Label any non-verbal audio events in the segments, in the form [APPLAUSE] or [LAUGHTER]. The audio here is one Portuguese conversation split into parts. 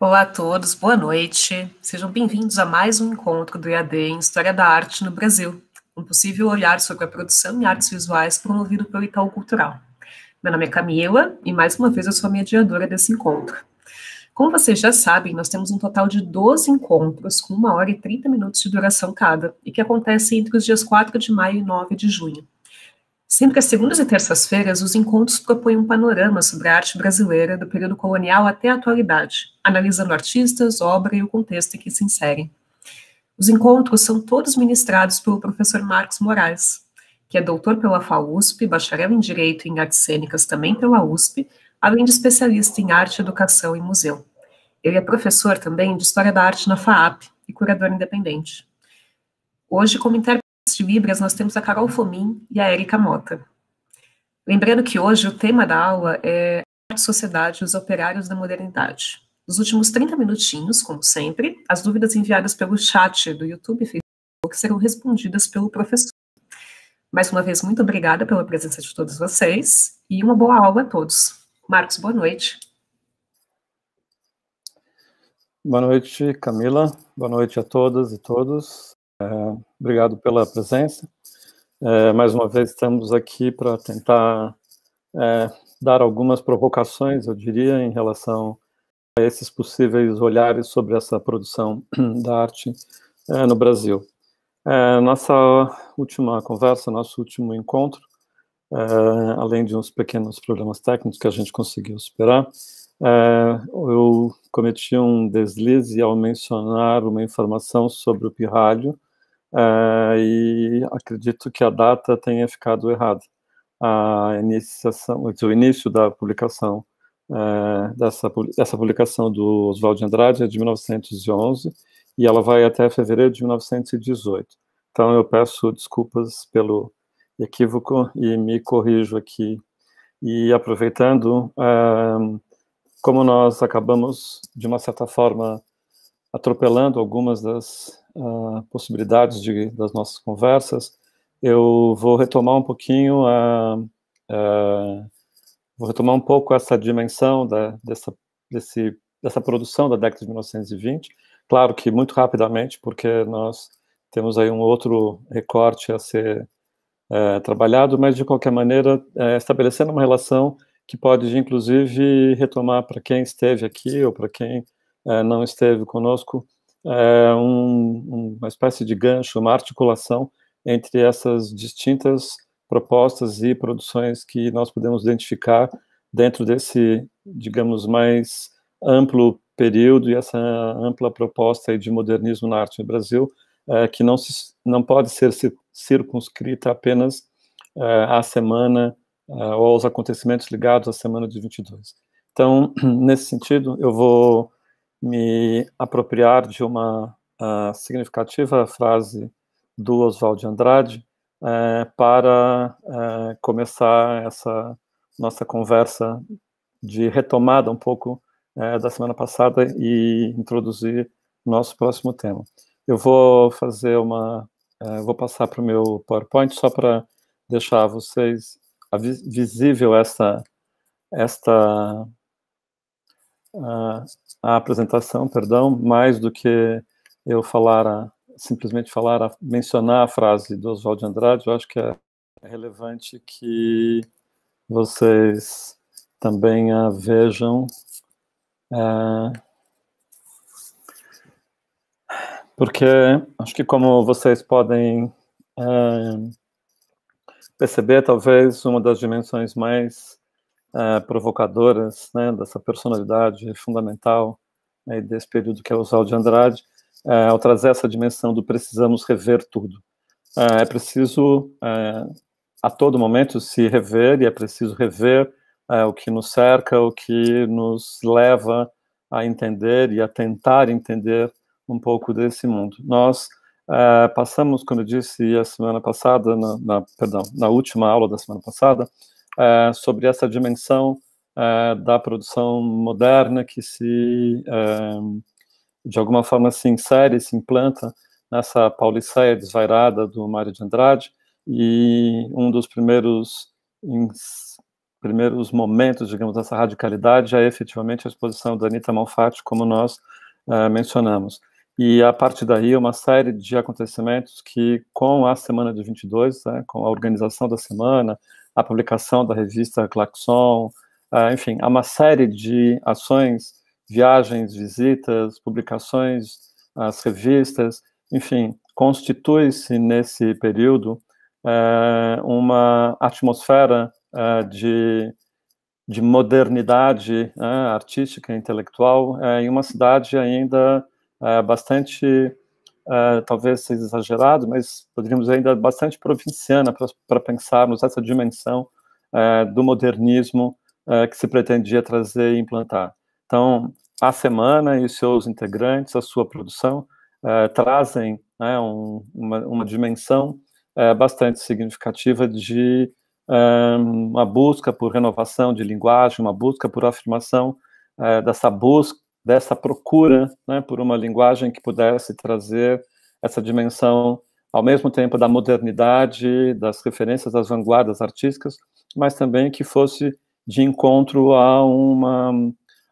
Olá a todos, boa noite. Sejam bem-vindos a mais um encontro do IAD em História da Arte no Brasil, um possível olhar sobre a produção em artes visuais promovido pelo Itaú Cultural. Meu nome é Camila e, mais uma vez, eu sou a mediadora desse encontro. Como vocês já sabem, nós temos um total de 12 encontros com 1 hora e 30 minutos de duração cada e que acontecem entre os dias 4 de maio e 9 de junho. Sempre às segundas e terças-feiras, os encontros propõem um panorama sobre a arte brasileira do período colonial até a atualidade, analisando artistas, obra e o contexto em que se inserem. Os encontros são todos ministrados pelo professor Marcos Moraes, que é doutor pela FAUSP, bacharel em Direito e em Artes Cênicas também pela USP, além de especialista em arte, educação e museu. Ele é professor também de História da Arte na FAAP e curador independente. Hoje, como intérprete de Libras, nós temos a Carol Fomin e a Érica Mota. Lembrando que hoje o tema da aula é a Sociedade e os Operários da Modernidade. Nos últimos 30 minutinhos, como sempre, as dúvidas enviadas pelo chat do YouTube e Facebook serão respondidas pelo professor. Mais uma vez, muito obrigada pela presença de todos vocês e uma boa aula a todos. Marcos, boa noite. Boa noite, Camila. Boa noite a todas e todos. Ah, obrigado pela presença. Ah, mais uma vez estamos aqui para tentar ah, dar algumas provocações, eu diria, em relação a esses possíveis olhares sobre essa produção [CLEARS THROAT] da arte no Brasil. nossa última conversa, nosso último encontro, além de uns pequenos problemas técnicos que a gente conseguiu superar, eu cometi um deslize ao mencionar uma informação sobre o pirralho, uh, e acredito que a data tenha ficado errada, a iniciação, o início da publicação uh, dessa, dessa publicação do Oswald de Andrade é de 1911 e ela vai até fevereiro de 1918. Então eu peço desculpas pelo equívoco e me corrijo aqui. E aproveitando, uh, como nós acabamos, de uma certa forma, atropelando algumas das uh, possibilidades de, das nossas conversas, eu vou retomar um pouquinho a, a vou retomar um pouco essa dimensão da, dessa, desse, dessa produção da década de 1920. Claro que muito rapidamente, porque nós temos aí um outro recorte a ser é, trabalhado, mas de qualquer maneira é, estabelecendo uma relação que pode inclusive retomar para quem esteve aqui ou para quem é, não esteve conosco é, um, uma espécie de gancho, uma articulação entre essas distintas propostas e produções que nós podemos identificar dentro desse, digamos, mais amplo período e essa ampla proposta de modernismo na arte no Brasil, é, que não, se, não pode ser circunscrita apenas é, à semana é, ou aos acontecimentos ligados à semana de 22. Então, [CLEARS THROAT] nesse sentido, eu vou me apropriar de uma uh, significativa frase do Oswald de Andrade uh, para uh, começar essa nossa conversa de retomada um pouco eh, da semana passada e introduzir nosso próximo tema. Eu vou fazer uma, vou passar para o meu PowerPoint só para deixar vocês visível esta esta ah, a apresentação, perdão, mais do que eu falar, a, simplesmente falar, a, mencionar a frase do Oswald de Andrade, eu acho que é relevante que vocês também a vejam. É, porque acho que como vocês podem é, perceber, talvez uma das dimensões mais eh, provocadoras né, dessa personalidade fundamental né, desse período que é o Zal de Andrade, eh, ao trazer essa dimensão do precisamos rever tudo. É, é preciso, a todo momento, se rever e é preciso rever o que nos cerca, o que nos leva a entender e a tentar entender um pouco desse mundo. Nós passamos, como eu disse a semana passada, na, na, perdão, na última aula da semana passada, uh, sobre essa dimensão uh, da produção moderna que se, é, de alguma forma, se insere, se implanta nessa pauliceia desvairada do Mário de Andrade, e um dos primeiros primeiros momentos, digamos, dessa radicalidade é efetivamente a exposição da Anitta Malfatti, como nós uh, mencionamos. E a partir daí, uma série de acontecimentos que, com a semana de 22, né, com a organização da semana, a publicação da revista Claxon, ah, enfim, há uma série de ações, viagens, visitas, publicações, as revistas, enfim, constitui-se nesse período eh, uma atmosfera eh, de, de modernidade né, artística, intelectual, eh, em uma cidade ainda bastante uh, talvez seja exagerado, mas poderíamos ainda bastante provinciana para pensarmos essa dimensão uh, do modernismo uh, que se pretendia trazer e implantar. Então, a semana e seus integrantes, a sua produção, trazem né, um, uma, uma, dimensão bastante significativa de uma busca por renovação de linguagem, uma busca por afirmação dessa busca dessa procura né, por uma linguagem que pudesse trazer essa dimensão, ao mesmo tempo, da modernidade, das referências das vanguardas artísticas, mas também que fosse de encontro a uma,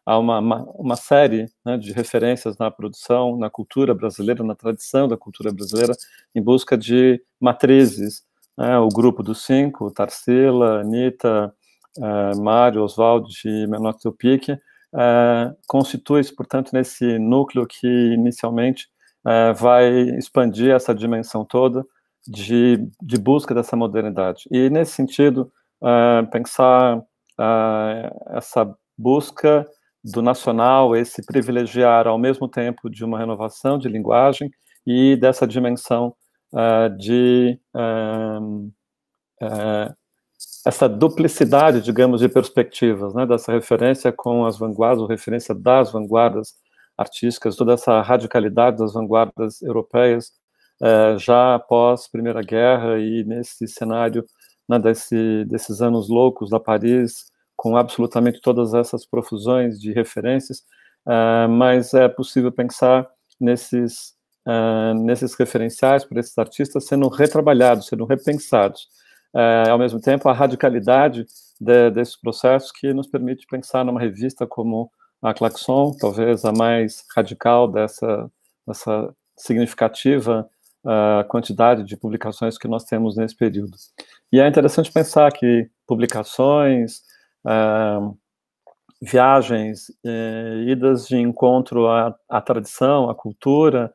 a uma, uma série né, de referências na produção, na cultura brasileira, na tradição da cultura brasileira, em busca de matrizes. Né, o grupo dos cinco, Tarsila, Anitta, eh, Mário, Oswaldo e Menotti Pique, uh, eh, constitui-se, portanto, nesse núcleo que inicialmente uh, vai expandir essa dimensão toda de, de, busca dessa modernidade. E, nesse sentido, uh, pensar essa busca do nacional, esse privilegiar ao mesmo tempo de uma renovação de linguagem e dessa dimensão de essa duplicidade, digamos, de perspectivas, né, dessa referência com as vanguardas, ou referência das vanguardas artísticas, toda essa radicalidade das vanguardas europeias, eh, já após Primeira Guerra e nesse cenário né, desse, desses anos loucos da Paris, com absolutamente todas essas profusões de referências, eh, mas é possível pensar nesses, eh, nesses referenciais para esses artistas sendo retrabalhados, sendo repensados é, ao mesmo tempo, a radicalidade de, desses processos que nos permite pensar numa revista como a Claxon, talvez a mais radical dessa, dessa significativa uh, quantidade de publicações que nós temos nesse período. E é interessante pensar que publicações, uh, viagens, uh, idas de encontro à, à tradição, à cultura,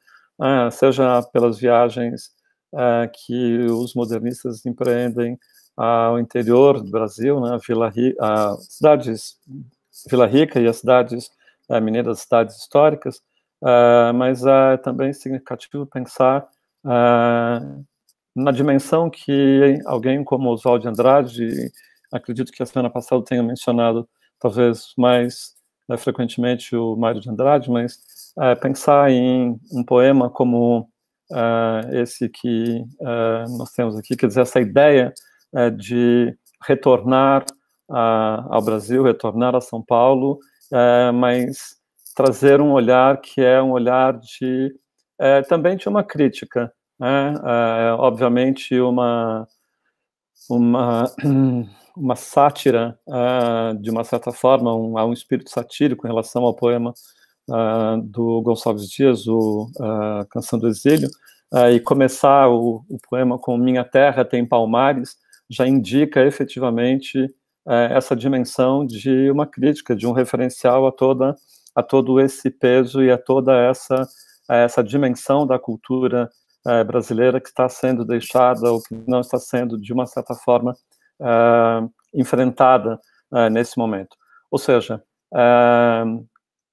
seja pelas viagens uh, que os modernistas empreendem ao interior do Brasil, né, Vila, uh, cidades, Vila Rica e as cidades uh, mineiras, cidades históricas, uh, mas é também significativo pensar na dimensão que alguém como Oswald Andrade, acredito que a semana passada tenha mencionado, talvez mais frequentemente o Mário de Andrade, mas pensar em um poema como uh, esse que uh, nós temos aqui, quer dizer, essa ideia uh, de retornar ao Brasil, retornar a São Paulo, mas trazer um olhar que é um olhar de eh, também de uma crítica, né? obviamente uma uma [CLEARS THROAT] uma sátira de uma certa forma, um, há um espírito satírico em relação ao poema uh, do Gonçalves Dias, o uh, ah, Canção do Exílio, uh, e começar o, o, poema com Minha Terra tem Palmares, já indica efetivamente essa dimensão de uma crítica, de um referencial a toda a todo esse peso e a toda essa a essa dimensão da cultura brasileira que está sendo deixada ou que não está sendo de uma certa forma enfrentada nesse momento. Ou seja,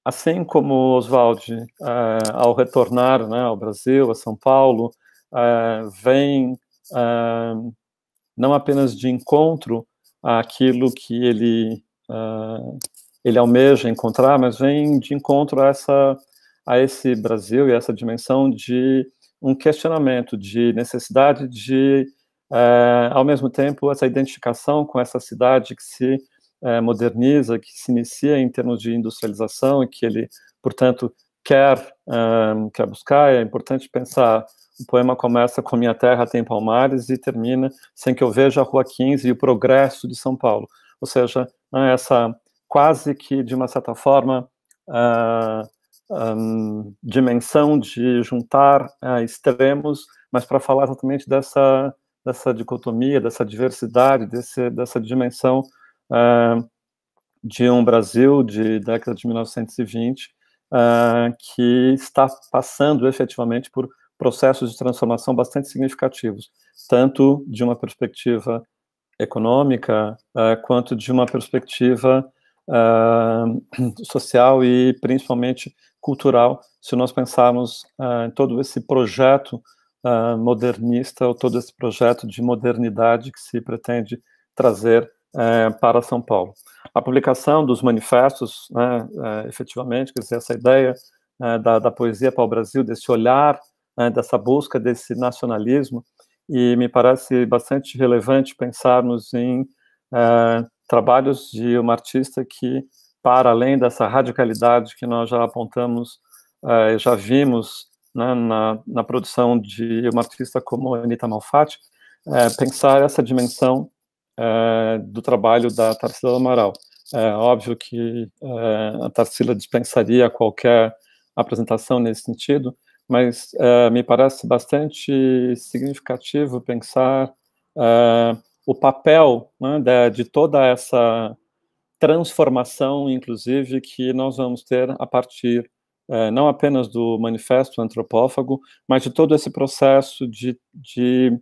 Assim como Oswald, uh, ao retornar né, ao Brasil, a São Paulo, uh, vem uh, não apenas de encontro àquilo que ele, ele almeja encontrar, mas vem de encontro a, essa, a esse Brasil e a essa dimensão de um questionamento, de necessidade de, ao mesmo tempo, essa identificação com essa cidade que se é, moderniza, que se inicia em termos de industrialização e que ele, portanto, quer, um, quer buscar, é importante pensar. O poema começa com Minha Terra tem palmares e termina Sem que eu veja a Rua 15 e o progresso de São Paulo. Ou seja, né, essa quase que, de uma certa forma, uh, ah, um, dimensão de juntar uh, extremos, mas para falar exatamente dessa, dessa dicotomia, dessa diversidade, desse, dessa dimensão uh, de um Brasil de década de 1920 uh, ah, que está passando efetivamente por processos de transformação bastante significativos, tanto de uma perspectiva econômica uh, quanto de uma perspectiva [CLEARS THROAT] social e principalmente cultural, se nós pensarmos em todo esse projeto modernista ou todo esse projeto de modernidade que se pretende trazer é, para São Paulo. A publicação dos manifestos, né, é, efetivamente, quer dizer, essa ideia é, da, da, poesia para o Brasil, desse olhar, né, dessa busca desse nacionalismo, e me parece bastante relevante pensarmos em eh, trabalhos de uma artista que, para além dessa radicalidade que nós já apontamos, já vimos né, na, na, produção de uma artista como Anita Malfatti, é, pensar essa dimensão uh, do trabalho da Tarsila Amaral. É óbvio que uh, a Tarsila dispensaria qualquer apresentação nesse sentido, mas uh, me parece bastante significativo pensar uh, o papel né, de toda essa transformação, inclusive, que nós vamos ter a partir não apenas do Manifesto Antropófago, mas de todo esse processo de, de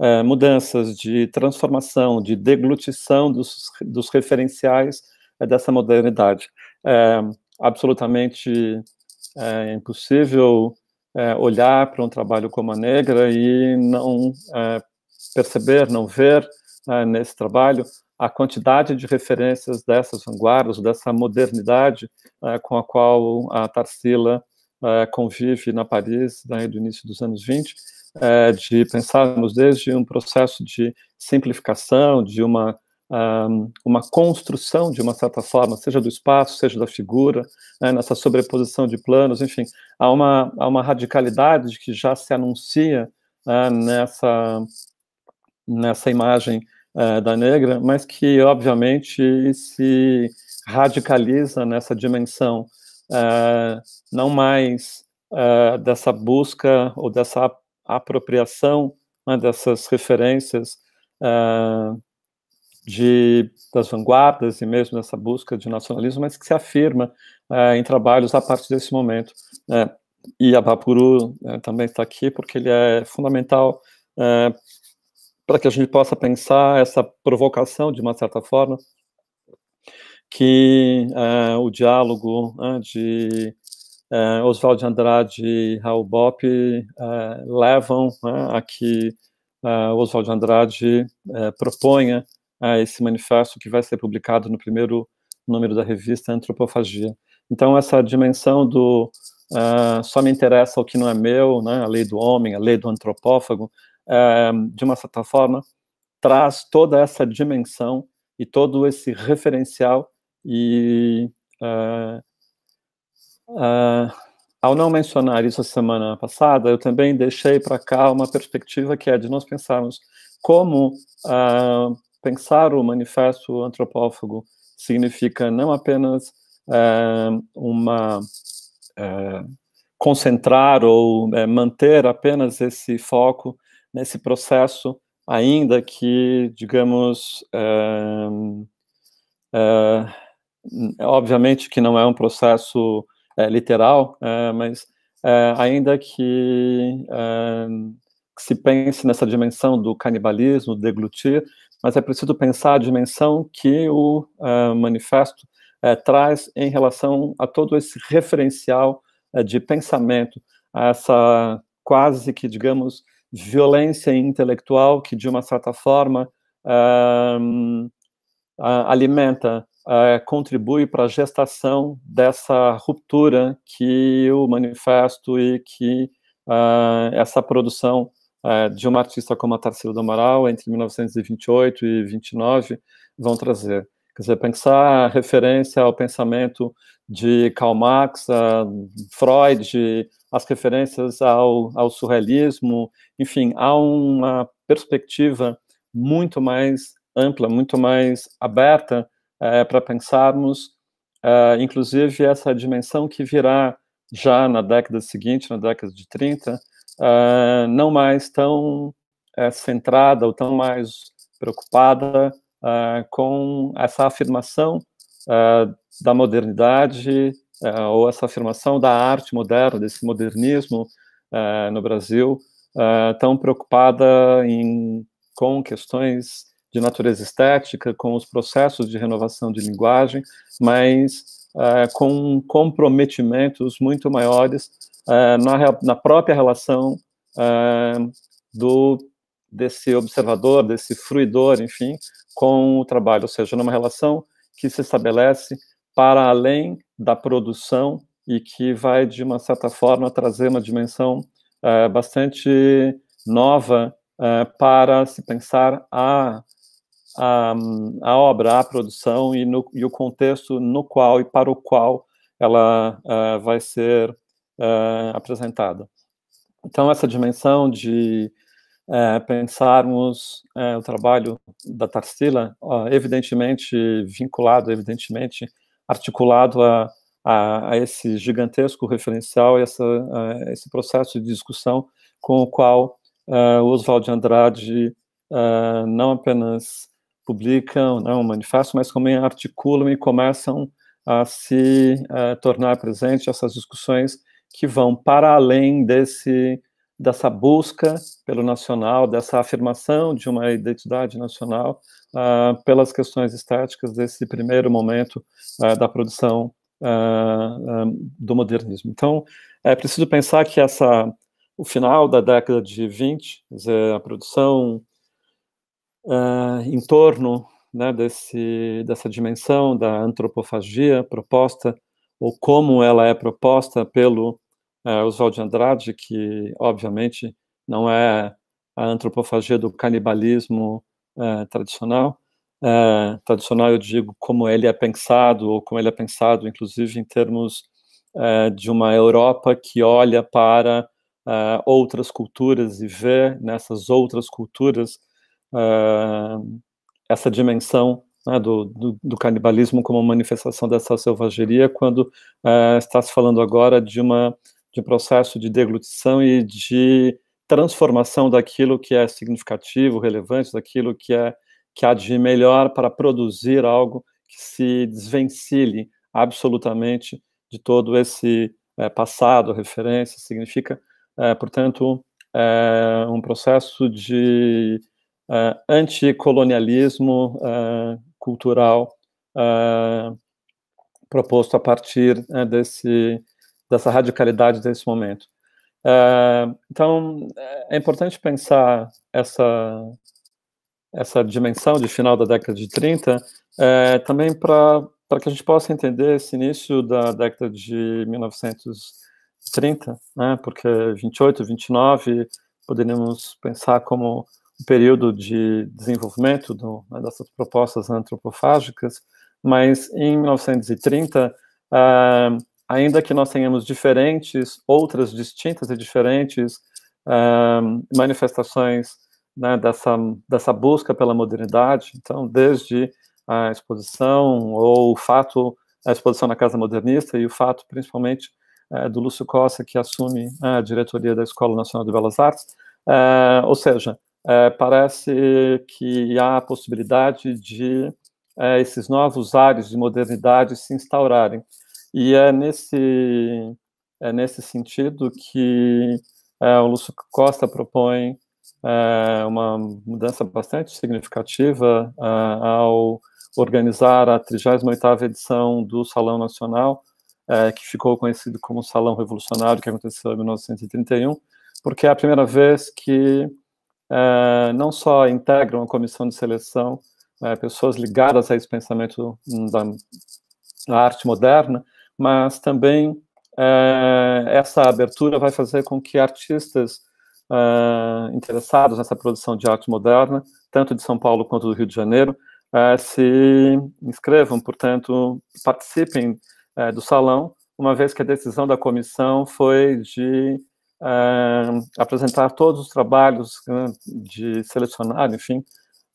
eh, mudanças de transformação, de deglutição dos, dos referenciais eh, dessa modernidade. É absolutamente impossível olhar para um trabalho como a negra e não perceber, não ver nesse trabalho a quantidade de referências dessas vanguardas, dessa modernidade com a qual a Tarsila convive na Paris né, do início dos anos 20 é, de pensarmos desde um processo de simplificação, de uma ah, uma construção de uma certa forma, seja do espaço, seja da figura, né, nessa sobreposição de planos, enfim, há uma, há uma radicalidade que já se anuncia uh, nessa, nessa imagem uh, da negra, mas que obviamente se radicaliza nessa dimensão, uh, não mais dessa busca ou dessa apropriação né, dessas referências uh, de, das vanguardas e mesmo dessa busca de nacionalismo, mas que se afirma uh, em trabalhos a partir desse momento. Né? E a uh, também está aqui porque ele é fundamental eh, para que a gente possa pensar essa provocação, de uma certa forma, que eh, o diálogo né, de uh, eh, Oswaldo Andrade e Raul Bop uh, eh, levam né, a que uh, eh, Oswaldo Andrade uh, proponha esse manifesto que vai ser publicado no primeiro número da revista Antropofagia. Então, essa dimensão do só me interessa o que não é meu, né, a lei do homem, a lei do antropófago, de uma certa forma, traz toda essa dimensão e todo esse referencial e uh, Uh, ao não mencionar isso a semana passada, eu também deixei para cá uma perspectiva que é de nós pensarmos como uh, pensar o manifesto antropófago significa não apenas uh, uma concentrar ou eh, manter apenas esse foco nesse processo, ainda que, digamos, obviamente que não é um processo é, literal, é, mas é, ainda que, é, que, se pense nessa dimensão do canibalismo, deglutir, mas é preciso pensar a dimensão que o é, manifesto traz em relação a todo esse referencial de pensamento, a essa quase que, digamos, violência intelectual que, de uma certa forma, alimenta é, contribui para a gestação dessa ruptura que o manifesto e que uh, essa produção uh, de uma artista como a Tarsila do Amaral entre 1928 e 29 vão trazer. Quer dizer, pensar a referência ao pensamento de Karl Marx, Freud, as referências ao, ao surrealismo, enfim, há uma perspectiva muito mais ampla, muito mais aberta é, para pensarmos, é, inclusive, essa dimensão que virá já na década seguinte, na década de 30, é, eh, não mais tão centrada ou tão mais preocupada com essa afirmação da modernidade ou essa afirmação da arte moderna, desse modernismo no Brasil, tão preocupada em, com questões de natureza estética, com os processos de renovação de linguagem, mas eh, com comprometimentos muito maiores eh, na, na, própria relação eh, do desse observador, desse fruidor, enfim, com o trabalho, ou seja, numa relação que se estabelece para além da produção e que vai de uma certa forma trazer uma dimensão bastante nova para se pensar a a, a obra, a produção e, no, e, o contexto no qual e para o qual ela uh, vai ser uh, apresentada. Então, essa dimensão de uh, pensarmos o trabalho da Tarsila, evidentemente vinculado, evidentemente articulado a, a, a esse gigantesco referencial, essa, esse processo de discussão com o qual o Oswald de Andrade não apenas publicam não né, um manifesto, mas também articulam e começam a se eh, tornar presente essas discussões que vão para além desse dessa busca pelo nacional, dessa afirmação de uma identidade nacional uh, pelas questões estéticas desse primeiro momento uh, da produção um, ah, do modernismo. Então, é preciso pensar que essa o final da década de 20, dizer, a produção uh, em torno né, desse, dessa dimensão da antropofagia proposta, ou como ela é proposta pelo uh, Oswald de Andrade, que, obviamente, não é a antropofagia do canibalismo uh, tradicional. Uh, tradicional, eu digo, como ele é pensado, ou como ele é pensado, inclusive, em termos de uma Europa que olha para outras culturas e vê nessas outras culturas essa dimensão né, do, do, do, canibalismo como manifestação dessa selvageria, quando está se falando agora de, uma, de um processo de deglutição e de transformação daquilo que é significativo, relevante, daquilo que é que há de melhor para produzir algo que se desvencilhe absolutamente de todo esse é, passado, referência, significa, é, portanto, é, um processo de uh, anticolonialismo uh, cultural uh, proposto a partir né, desse, dessa radicalidade desse momento. então, é importante pensar essa, essa dimensão de final da década de 30 eh, também para que a gente possa entender esse início da década de 1930, né, porque 28, 29 poderíamos pensar como período de desenvolvimento do, né, dessas propostas antropofágicas, mas em 1930, uh, ah, ainda que nós tenhamos diferentes, outras distintas e diferentes uh, manifestações né, dessa, dessa busca pela modernidade, então, desde a exposição ou o fato, a exposição na Casa Modernista e o fato, principalmente, uh, do Lúcio Costa, que assume a diretoria da Escola Nacional de Belas Artes, eh, ou seja, é, parece que há a possibilidade de é, esses novos ares de modernidade se instaurarem. E é nesse, é nesse sentido que é, o Lúcio Costa propõe é, uma mudança bastante significativa é, ao organizar a 38ª edição do Salão Nacional, é, que ficou conhecido como Salão Revolucionário, que aconteceu em 1931, porque é a primeira vez que ah, não só integram a comissão de seleção né, pessoas ligadas a esse pensamento hum, da, da arte moderna, mas também eh, essa abertura vai fazer com que artistas ah, interessados nessa produção de arte moderna, tanto de São Paulo quanto do Rio de Janeiro, eh, se inscrevam, portanto, participem eh, do salão, uma vez que a decisão da comissão foi de uh, apresentar todos os trabalhos né, de selecionar, enfim,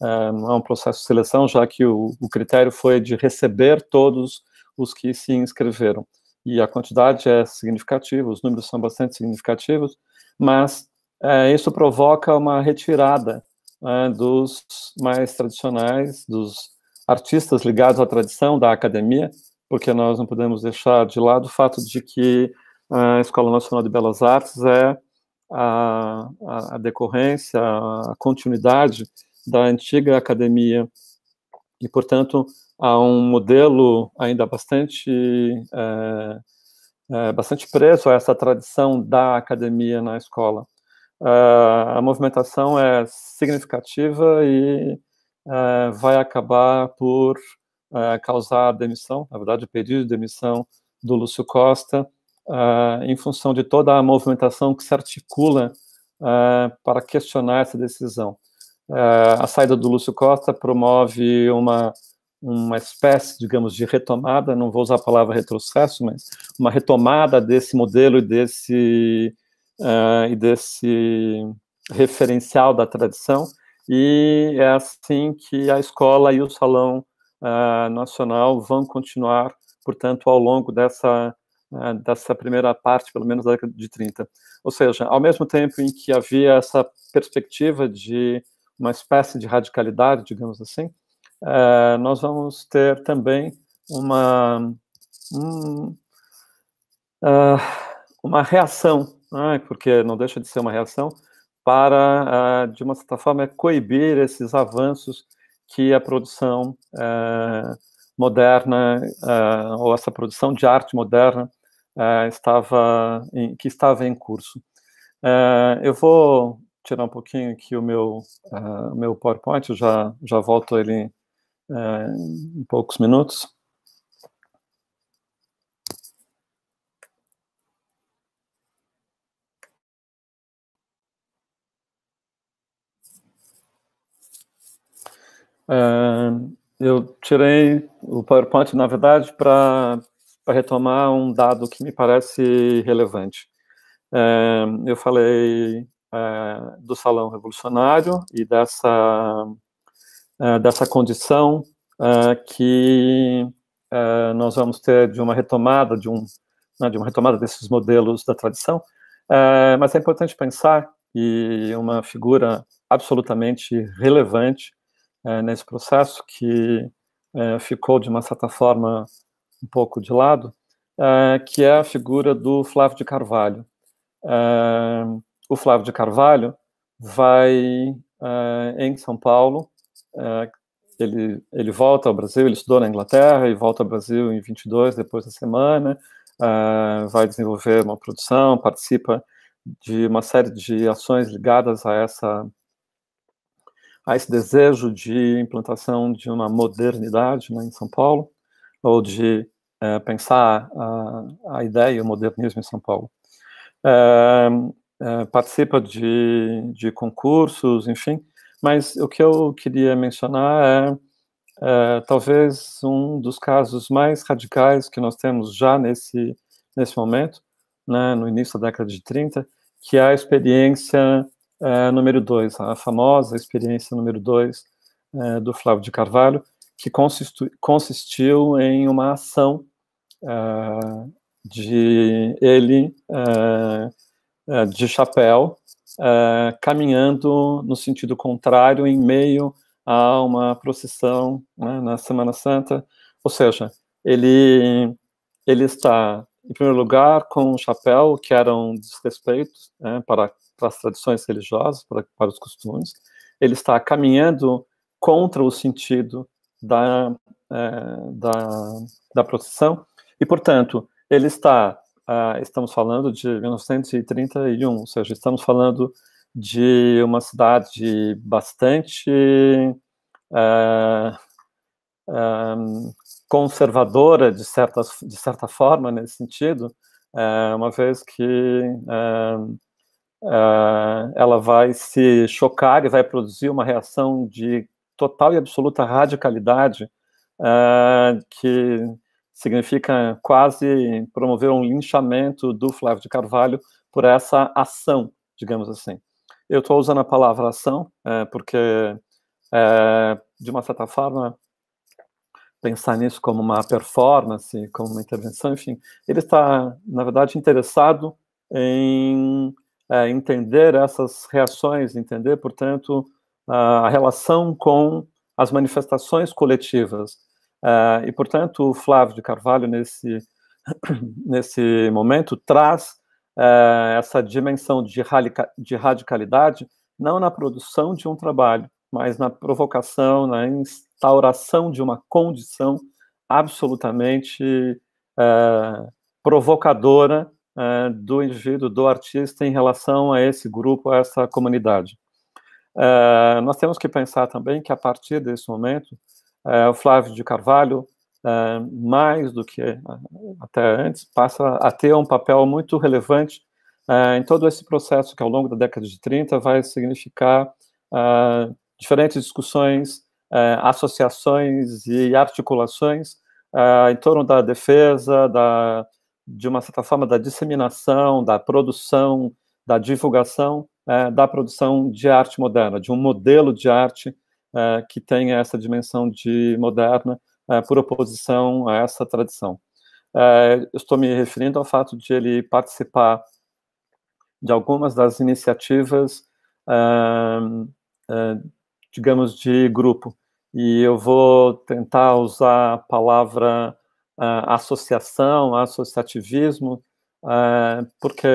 uh, é um processo de seleção, já que o, o, critério foi de receber todos os que se inscreveram. E a quantidade é significativa, os números são bastante significativos, mas uh, isso provoca uma retirada né, dos mais tradicionais, dos artistas ligados à tradição da academia, porque nós não podemos deixar de lado o fato de que a Escola Nacional de Belas Artes é a, a, a decorrência, a continuidade da antiga academia e, portanto, há um modelo ainda bastante é, é, bastante preso a essa tradição da academia na escola. Uh, a movimentação é significativa e uh, vai acabar por uh, causar a demissão, na verdade, o pedido de demissão do Lúcio Costa uh, em função de toda a movimentação que se articula uh, para questionar essa decisão. Uh, a saída do Lúcio Costa promove uma, uma espécie, digamos, de retomada, não vou usar a palavra retrocesso, mas uma retomada desse modelo e desse, e desse referencial da tradição, e é assim que a escola e o Salão Nacional vão continuar, portanto, ao longo dessa né, dessa primeira parte, pelo menos da década de 30. Ou seja, ao mesmo tempo em que havia essa perspectiva de uma espécie de radicalidade, digamos assim, é, nós vamos ter também uma um, uh, uma reação, né, porque não deixa de ser uma reação, para, uh, de uma certa forma, coibir esses avanços que a produção uh, moderna, ah, ou essa produção de arte moderna, é, estava em, que estava em curso. Uh, eu vou tirar um pouquinho aqui o meu, uh, meu PowerPoint, eu já, já volto ele em poucos minutos. eu tirei o PowerPoint, na verdade, para para retomar um dado que me parece relevante. É, eu falei é, do Salão Revolucionário e dessa, é, dessa condição é, que é, nós vamos ter de uma retomada de um né, de uma retomada desses modelos da tradição, é, mas é importante pensar e uma figura absolutamente relevante nesse processo que ficou de uma certa forma um pouco de lado, uh, que é a figura do Flávio de Carvalho. Uh, o Flávio de Carvalho vai é, em São Paulo, ele, ele volta ao Brasil, ele estudou na Inglaterra e volta ao Brasil em 22, depois da semana, vai desenvolver uma produção, participa de uma série de ações ligadas a essa a esse desejo de implantação de uma modernidade né, em São Paulo ou de pensar a, a ideia o modernismo em São Paulo. É, é, participa de, de concursos, enfim, mas o que eu queria mencionar é, é talvez um dos casos mais radicais que nós temos já nesse, nesse momento, né, no início da década de 30, que é a experiência número 2, a famosa experiência número 2 do Flávio de Carvalho, que consistiu em uma ação eh, de ele uh, de chapéu caminhando no sentido contrário em meio a uma procissão né, na Semana Santa, ou seja, ele ele está em primeiro lugar com o chapéu que era um desrespeito né, para, para, as tradições religiosas, para, para os costumes, ele está caminhando contra o sentido da, da, da, procissão, e, portanto, ele está, ah, estamos falando de 1931, ou seja, estamos falando de uma cidade bastante ah, ah, conservadora, de, certas, de certa forma, nesse sentido, uma vez que ela vai se chocar e vai produzir uma reação de total e absoluta radicalidade que significa quase promover um linchamento do Flávio de Carvalho por essa ação, digamos assim. Eu estou usando a palavra ação é, porque, é, de uma certa forma, pensar nisso como uma performance, como uma intervenção, enfim, ele está, na verdade, interessado em é, entender essas reações, entender, portanto, a relação com as manifestações coletivas, ah, e, portanto, o Flávio de Carvalho, nesse, [COUGHS] nesse momento, traz uh, essa dimensão de, radica de radicalidade, não na produção de um trabalho, mas na provocação, na instauração de uma condição absolutamente uh, provocadora do indivíduo, do artista, em relação a esse grupo, a essa comunidade. nós temos que pensar também que, a partir desse momento, é, o Flávio de Carvalho, é, mais do que é, até antes, passa a ter um papel muito relevante é, em todo esse processo que, ao longo da década de 30, vai significar é, diferentes discussões, associações e articulações em torno da defesa, da, de uma certa forma, da disseminação, da produção, da divulgação é, da produção de arte moderna, de um modelo de arte eh, que tenha essa dimensão de moderna eh, por oposição a essa tradição. Eh, estou me referindo ao fato de ele participar de algumas das iniciativas, digamos, de grupo. E eu vou tentar usar a palavra associação, associativismo, porque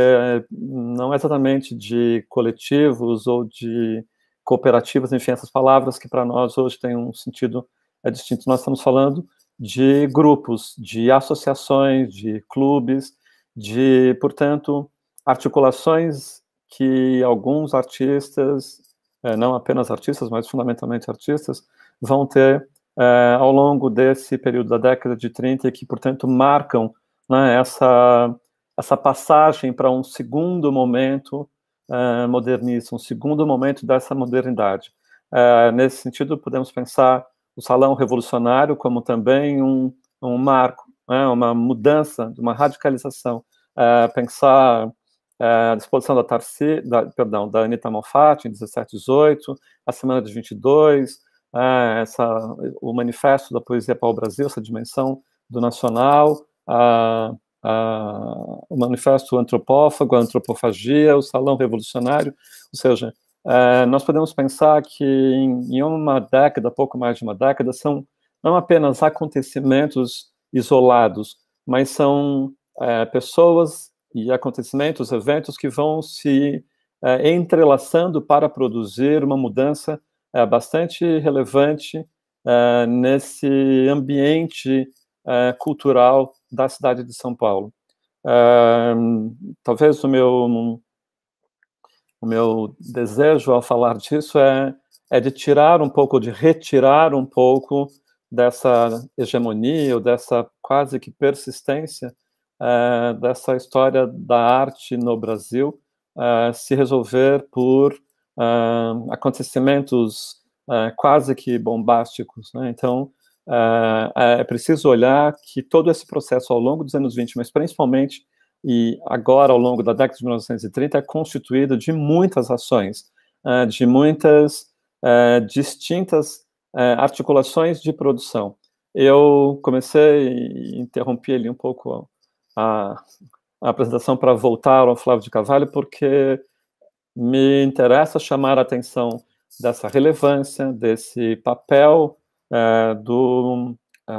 não é exatamente de coletivos ou de cooperativas, enfim, essas palavras que para nós hoje têm um sentido é distinto. Nós estamos falando de grupos, de associações, de clubes, de, portanto, articulações que alguns artistas, eh, não apenas artistas, mas fundamentalmente artistas, vão ter eh, ao longo desse período da década de 30 e que, portanto, marcam né, essa, essa passagem para um segundo momento eh, modernismo, um segundo momento dessa modernidade. Uh, nesse sentido, podemos pensar o Salão Revolucionário como também um, um marco, né, uma mudança, uma radicalização. Uh, pensar a exposição da Tarci, da, perdão, da Anitta Malfatti, em 1718 a Semana de 22, essa, o Manifesto da Poesia para o Brasil, essa dimensão do nacional, ah, a, o Manifesto Antropófago, a Antropofagia, o Salão Revolucionário, ou seja, é, nós podemos pensar que em, em, uma década, pouco mais de uma década, são não apenas acontecimentos isolados, mas são é, pessoas e acontecimentos, eventos que vão se é, entrelaçando para produzir uma mudança é, bastante relevante é, nesse ambiente é, cultural da cidade de São Paulo. Ah, talvez o meu o meu desejo ao falar disso é é de tirar um pouco, de retirar um pouco dessa hegemonia ou dessa quase que persistência ah, dessa história da arte no Brasil ah, se resolver por acontecimentos quase que bombásticos. Né? Então, ah, é preciso olhar que todo esse processo ao longo dos anos 20, mas principalmente e agora ao longo da década de 1930, é constituído de muitas ações, ah, de muitas ah, distintas articulações de produção. Eu comecei e interrompi ali um pouco a, a apresentação para voltar ao Flávio de Cavalho, porque me interessa chamar a atenção dessa relevância, desse papel é, do, é,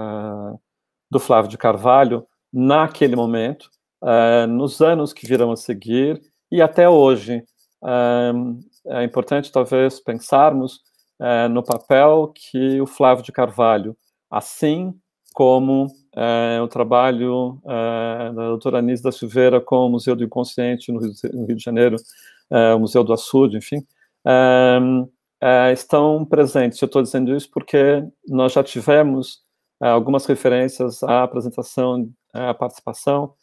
do Flávio de Carvalho naquele momento, é, nos anos que virão a seguir e até hoje. É, é importante, talvez, pensarmos no papel que o Flávio de Carvalho, assim como o trabalho da doutora Anísia da Silveira com o Museu do Inconsciente no Rio de Janeiro, o Museu do Açude, enfim, é, estão presentes. Eu estou dizendo isso porque nós já tivemos é, algumas referências à apresentação, é, à participação,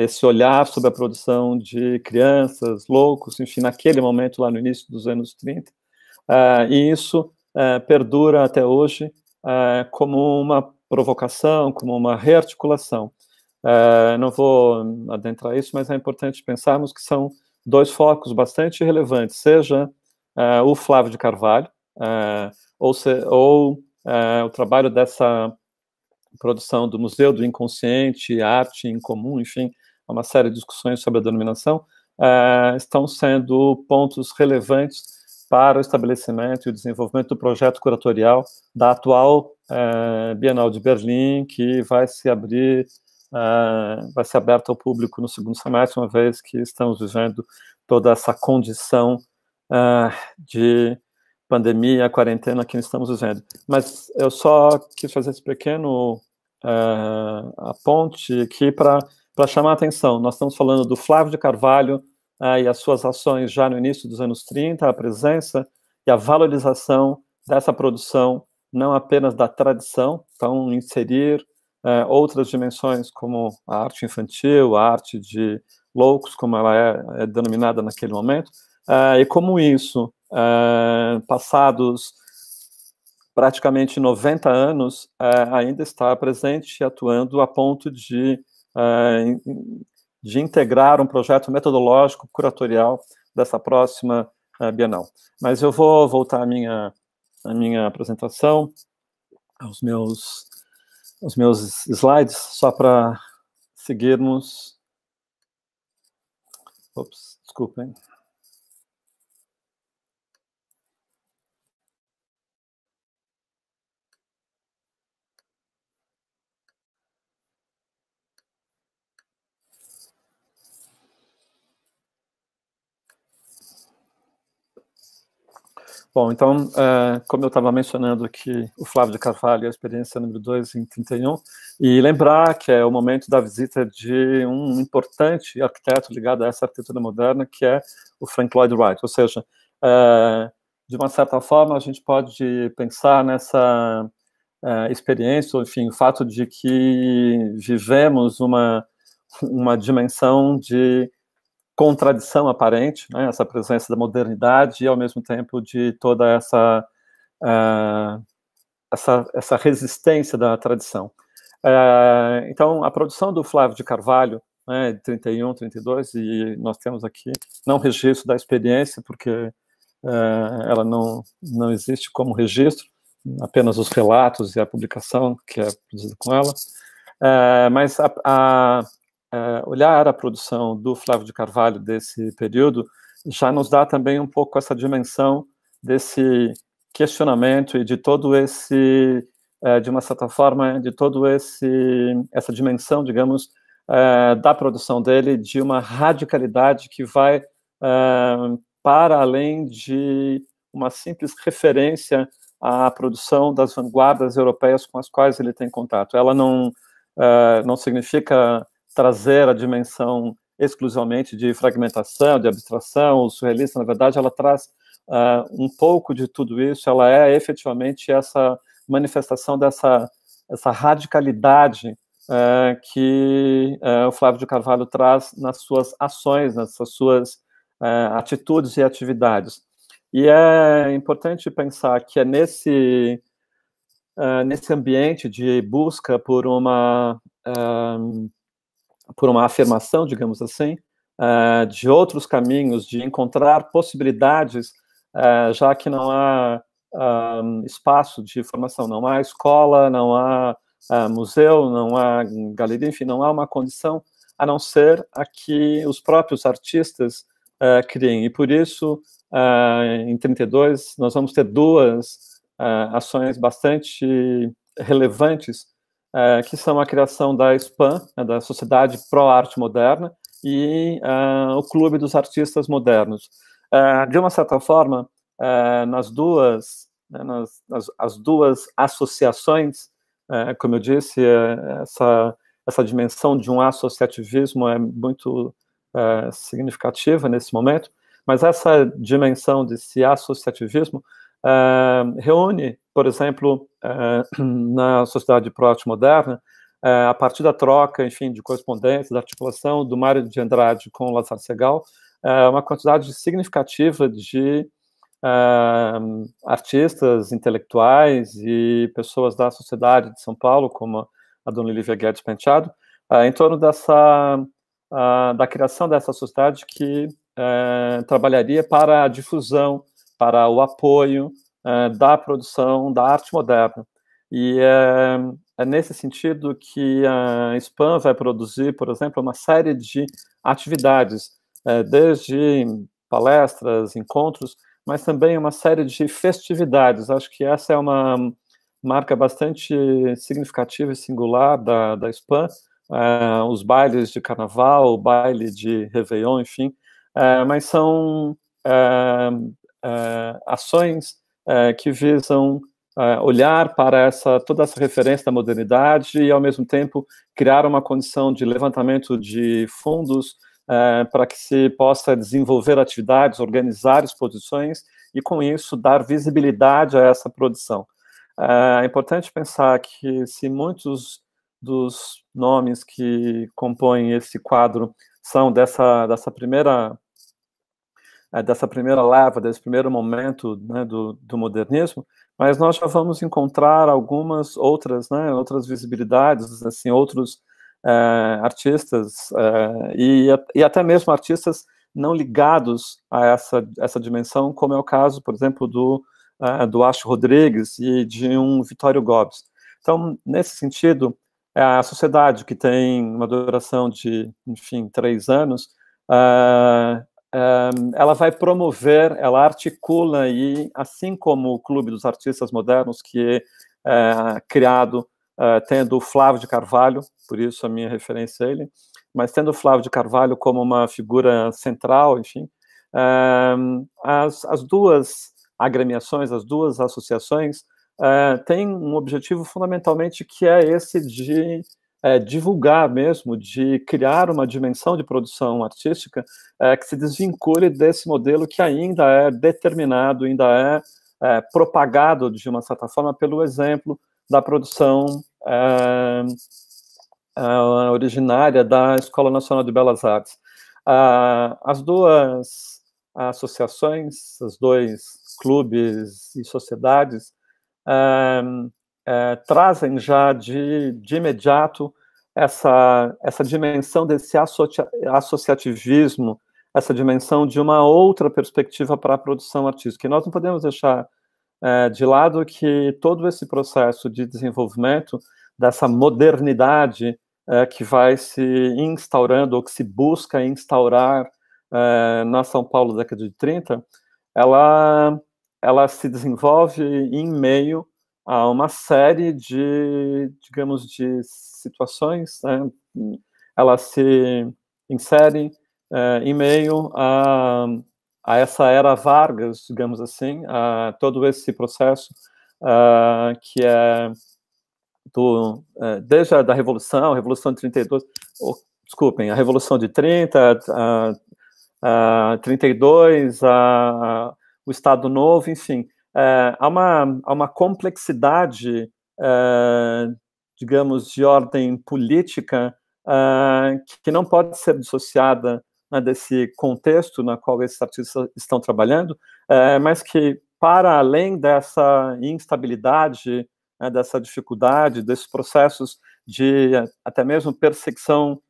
esse olhar sobre a produção de crianças, loucos, enfim, naquele momento, lá no início dos anos 30. e isso perdura até hoje como uma provocação, como uma rearticulação. não vou adentrar isso, mas é importante pensarmos que são dois focos bastante relevantes, seja uh, o Flávio de Carvalho, uh, ou, se, ou eh, o trabalho dessa produção do Museu do Inconsciente, Arte em Comum, enfim, uma série de discussões sobre a denominação, eh, estão sendo pontos relevantes para o estabelecimento e o desenvolvimento do projeto curatorial da atual Bienal de Berlim, que vai se abrir Uh, vai ser aberta ao público no segundo semestre, uma vez que estamos vivendo toda essa condição uh, de pandemia, quarentena que estamos vivendo. Mas eu só quis fazer esse pequeno uh, aqui para chamar a atenção. Nós estamos falando do Flávio de Carvalho uh, e as suas ações já no início dos anos 30, a presença e a valorização dessa produção, não apenas da tradição, então inserir uh, outras dimensões como a arte infantil, a arte de loucos, como ela é, é denominada naquele momento, Uh, e como isso, uh, passados praticamente 90 anos, uh, ainda está presente e atuando a ponto de, de integrar um projeto metodológico curatorial dessa próxima Bienal. Mas eu vou voltar à minha, à minha apresentação, aos meus, aos meus slides, só para seguirmos. Ops, desculpem. Bom, então, é, como eu estava mencionando aqui, o Flávio de Carvalho, é a experiência número 2 em 31, e lembrar que é o momento da visita de um importante arquiteto ligado a essa arquitetura moderna, que é o Frank Lloyd Wright. Ou seja, é, de uma certa forma, a gente pode pensar nessa experiência, enfim, o fato de que vivemos uma, uma dimensão de contradição aparente, né, essa presença da modernidade e, ao mesmo tempo, de toda essa, uh, essa, essa resistência da tradição. Uh, então, a produção do Flávio de Carvalho, né, de 31, 32, e nós temos aqui, não registro da experiência, porque uh, ela não, não existe como registro, apenas os relatos e a publicação que é produzida com ela, eh, mas a, a uh, olhar a produção do Flávio de Carvalho desse período já nos dá também um pouco essa dimensão desse questionamento e de todo esse, uh, de uma certa forma, de todo esse, essa dimensão, digamos, uh, da produção dele, de uma radicalidade que vai para além de uma simples referência à produção das vanguardas europeias com as quais ele tem contato. Ela não, Uh, não significa trazer a dimensão exclusivamente de fragmentação, de abstração, o surrealista, na verdade, ela traz uh, um pouco de tudo isso, ela é efetivamente essa manifestação dessa essa radicalidade uh, que uh, o Flávio de Carvalho traz nas suas ações, nas suas atitudes e atividades. E é importante pensar que é nesse, nesse ambiente de busca por uma por uma afirmação, digamos assim, uh, de outros caminhos, de encontrar possibilidades, uh, já que não há um, espaço de formação, não há escola, não há uh, museu, não há galeria, enfim, não há uma condição a não ser a que os próprios artistas criem. E por isso, em 32, nós vamos ter duas ações bastante relevantes é, que são a criação da SPAM, né, da Sociedade Pro Arte Moderna, e é, o Clube dos Artistas Modernos. É, de uma certa forma, é, nas duas, né, nas, nas, as duas associações, como eu disse, essa, essa dimensão de um associativismo é muito significativa nesse momento, mas essa dimensão desse associativismo uh, reúne, por exemplo, uh, [CLEARS THROAT] na sociedade pró-arte moderna, uh, ah, a partir da troca, enfim, de correspondência, da articulação do Mário de Andrade com o Lazar Segal, uma quantidade significativa de artistas, intelectuais e pessoas da sociedade de São Paulo, como a dona Olivia Guedes Penteado, em torno dessa da criação dessa sociedade que eh, trabalharia para a difusão para o apoio é, da produção da arte moderna. E é, é nesse sentido que a SPAM vai produzir, por exemplo, uma série de atividades, é, desde palestras, encontros, mas também uma série de festividades. Acho que essa é uma marca bastante significativa e singular da, da SPAN, é, os bailes de carnaval, o baile de Réveillon, enfim, mas são eh, ações eh, que visam eh, olhar para essa toda essa referência da modernidade e, ao mesmo tempo, criar uma condição de levantamento de fundos Uh, para que se possa desenvolver atividades, organizar exposições e, com isso, dar visibilidade a essa produção. Uh, é importante pensar que, se muitos dos nomes que compõem esse quadro são dessa, dessa primeira é, dessa primeira leva, desse primeiro momento né, do, do, modernismo, mas nós já vamos encontrar algumas outras, né, outras visibilidades, assim, outros é, artistas é, e, e, até mesmo artistas não ligados a essa, essa dimensão, como é o caso, por exemplo, do, é, do Acho Rodrigues e de um Vitório Gobes. Então, nesse sentido, é, a sociedade que tem uma duração de, enfim, três anos, Uh, ela vai promover, ela articula aí, assim como o Clube dos Artistas Modernos, que é criado é, tendo o Flávio de Carvalho, por isso a minha referência a ele, mas tendo o Flávio de Carvalho como uma figura central, enfim, é, as, as duas agremiações, as duas associações, é, têm um objetivo fundamentalmente que é esse de é, divulgar mesmo, de criar uma dimensão de produção artística é, que se desvincule desse modelo que ainda é determinado, ainda é, é propagado, de uma certa forma, pelo exemplo da produção é, é, originária da Escola Nacional de Belas Artes. Ah, as duas associações, os dois clubes e sociedades, é, é, trazem já de, de imediato essa, essa dimensão desse associativismo, essa dimensão de uma outra perspectiva para a produção artística. E nós não podemos deixar é, de lado que todo esse processo de desenvolvimento dessa modernidade é, que vai se instaurando, ou que se busca instaurar é, na São Paulo década de 30, ela, ela se desenvolve em meio a uma série de, digamos, de situações. Né? Ela se insere é, em meio a, a essa era Vargas, digamos assim, a todo esse processo uh, que é do, é, desde a da Revolução, a Revolução de 32, ou desculpem, a Revolução de 30, a, a, a 32, a, o Estado Novo, enfim, é, há, uma, há uma complexidade, é, digamos, de ordem política é, que não pode ser dissociada né, desse contexto na qual esses artistas estão trabalhando, mas que, para além dessa instabilidade, né, dessa dificuldade, desses processos de até mesmo perseguição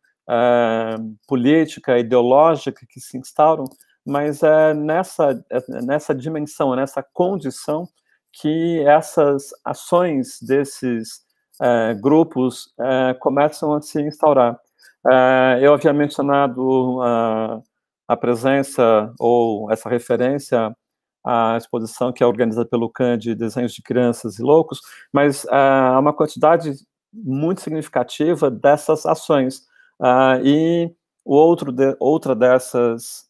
política, ideológica que se instauram, mas é nessa, é nessa dimensão, é nessa condição que essas ações desses é, grupos é, começam a se instaurar. É, eu havia mencionado a, ah, a, presença ou essa referência à exposição que é organizada pelo CAN de desenhos de crianças e loucos, mas é, há uma quantidade muito significativa dessas ações. Ah, e o outro de, outra dessas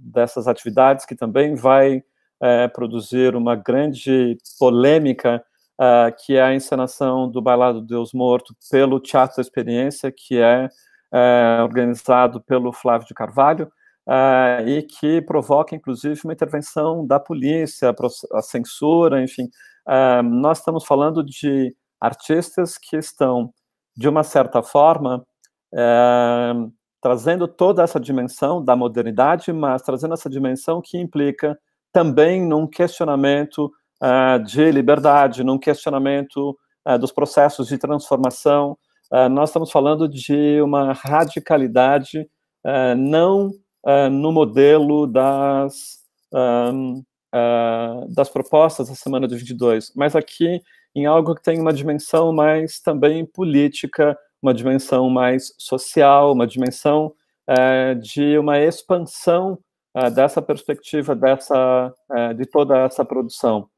dessas atividades, que também vai é, produzir uma grande polêmica, uh, que é a encenação do Bailado do Deus Morto pelo Teatro da Experiência, que é, é organizado pelo Flávio de Carvalho, uh, e que provoca, inclusive, uma intervenção da polícia, a censura, enfim. Uh, nós estamos falando de artistas que estão, de uma certa forma, eh, trazendo toda essa dimensão da modernidade, mas trazendo essa dimensão que implica também num questionamento uh, de liberdade, num questionamento uh, dos processos de transformação. Uh, nós estamos falando de uma radicalidade, não no modelo das, um, das propostas da semana de 22, mas aqui em algo que tem uma dimensão mais também política, uma dimensão mais social, uma dimensão é, de uma expansão é, dessa perspectiva, dessa, é, de toda essa produção.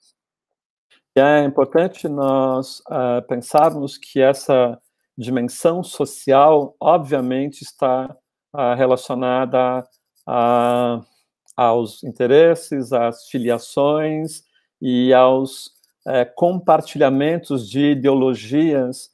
E é importante nós pensarmos que essa dimensão social, obviamente, está relacionada a, aos interesses, às filiações e aos compartilhamentos de ideologias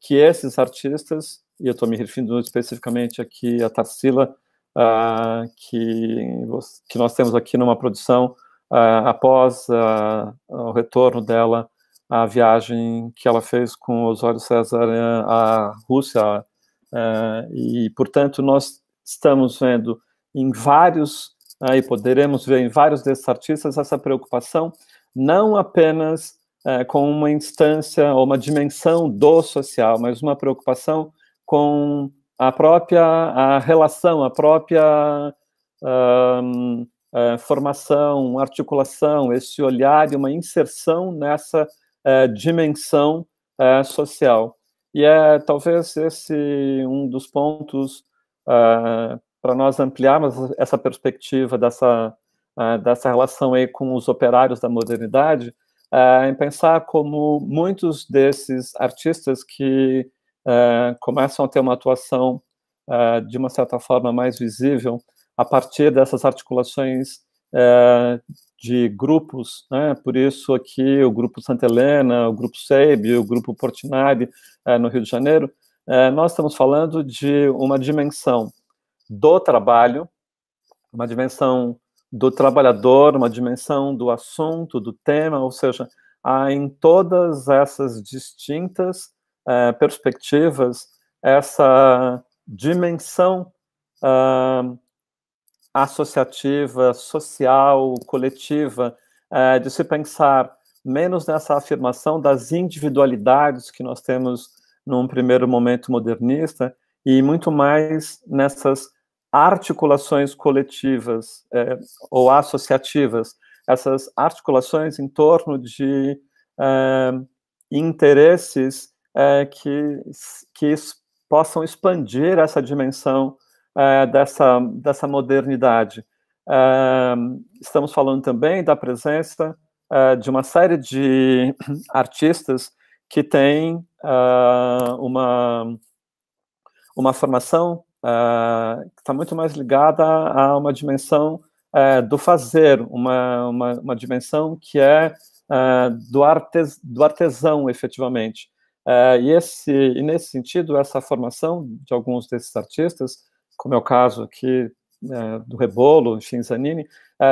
que esses artistas, e eu estou me referindo especificamente aqui a Tarsila, uh, que, que nós temos aqui numa produção uh, após uh, o retorno dela à viagem que ela fez com Osório César eh, à Rússia. Eh, e, portanto, nós estamos vendo em vários, e poderemos ver em vários desses artistas, essa preocupação não apenas é, com uma instância ou uma dimensão do social, mas uma preocupação com a própria a relação, a própria um, é, formação, articulação, esse olhar e uma inserção nessa é, dimensão é, social. E é talvez esse um dos pontos uh, para nós ampliarmos essa perspectiva dessa, dessa relação aí com os operários da modernidade, é, em pensar como muitos desses artistas que é, começam a ter uma atuação é, de uma certa forma mais visível a partir dessas articulações de grupos, né? por isso aqui o Grupo Santa Helena, o Grupo SEIB, o Grupo Portinari, no Rio de Janeiro, nós estamos falando de uma dimensão do trabalho, uma dimensão do trabalhador, uma dimensão do assunto, do tema, ou seja, há em todas essas distintas eh, perspectivas essa dimensão ah, associativa, social, coletiva, eh, de se pensar menos nessa afirmação das individualidades que nós temos num primeiro momento modernista e muito mais nessas articulações coletivas é, ou associativas, essas articulações em torno de é, interesses é, que, que possam expandir essa dimensão é, dessa, dessa modernidade. É, estamos falando também da presença é, de uma série de [CLEARS THROAT] artistas que têm ah, uma, uma formação está muito mais ligada a uma dimensão é, do fazer, uma, uma, uma dimensão que é, é do, artes, do artesão, efetivamente. É, e, esse, e nesse sentido, essa formação de alguns desses artistas, como é o caso aqui do Rebolo, enfim, Zanini,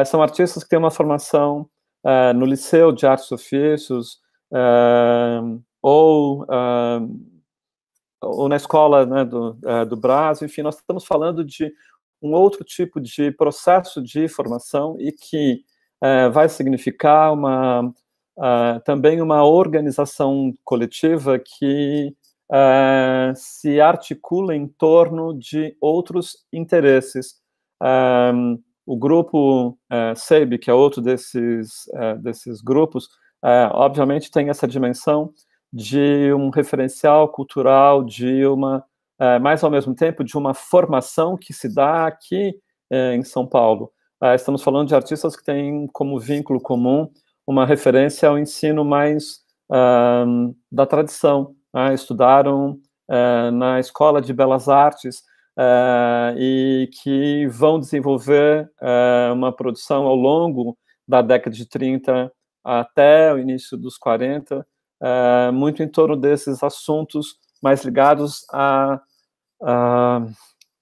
são artistas que têm uma formação no Liceu de Artes e Ofícios ou ou na escola né, do, é, do Brasil, enfim, nós estamos falando de um outro tipo de processo de formação e que é, vai significar uma, uh, também uma organização coletiva que uh, se articula em torno de outros interesses. Um, é, o grupo é, SEIB, que é outro desses, desses grupos, obviamente tem essa dimensão de um referencial cultural, de uma, é, eh, mais ao mesmo tempo, de uma formação que se dá aqui é, em São Paulo. É, estamos falando de artistas que têm como vínculo comum uma referência ao ensino mais da tradição. Né? Estudaram na Escola de Belas Artes e que vão desenvolver uma produção ao longo da década de 30 até o início dos 40, é, muito em torno desses assuntos mais ligados à a,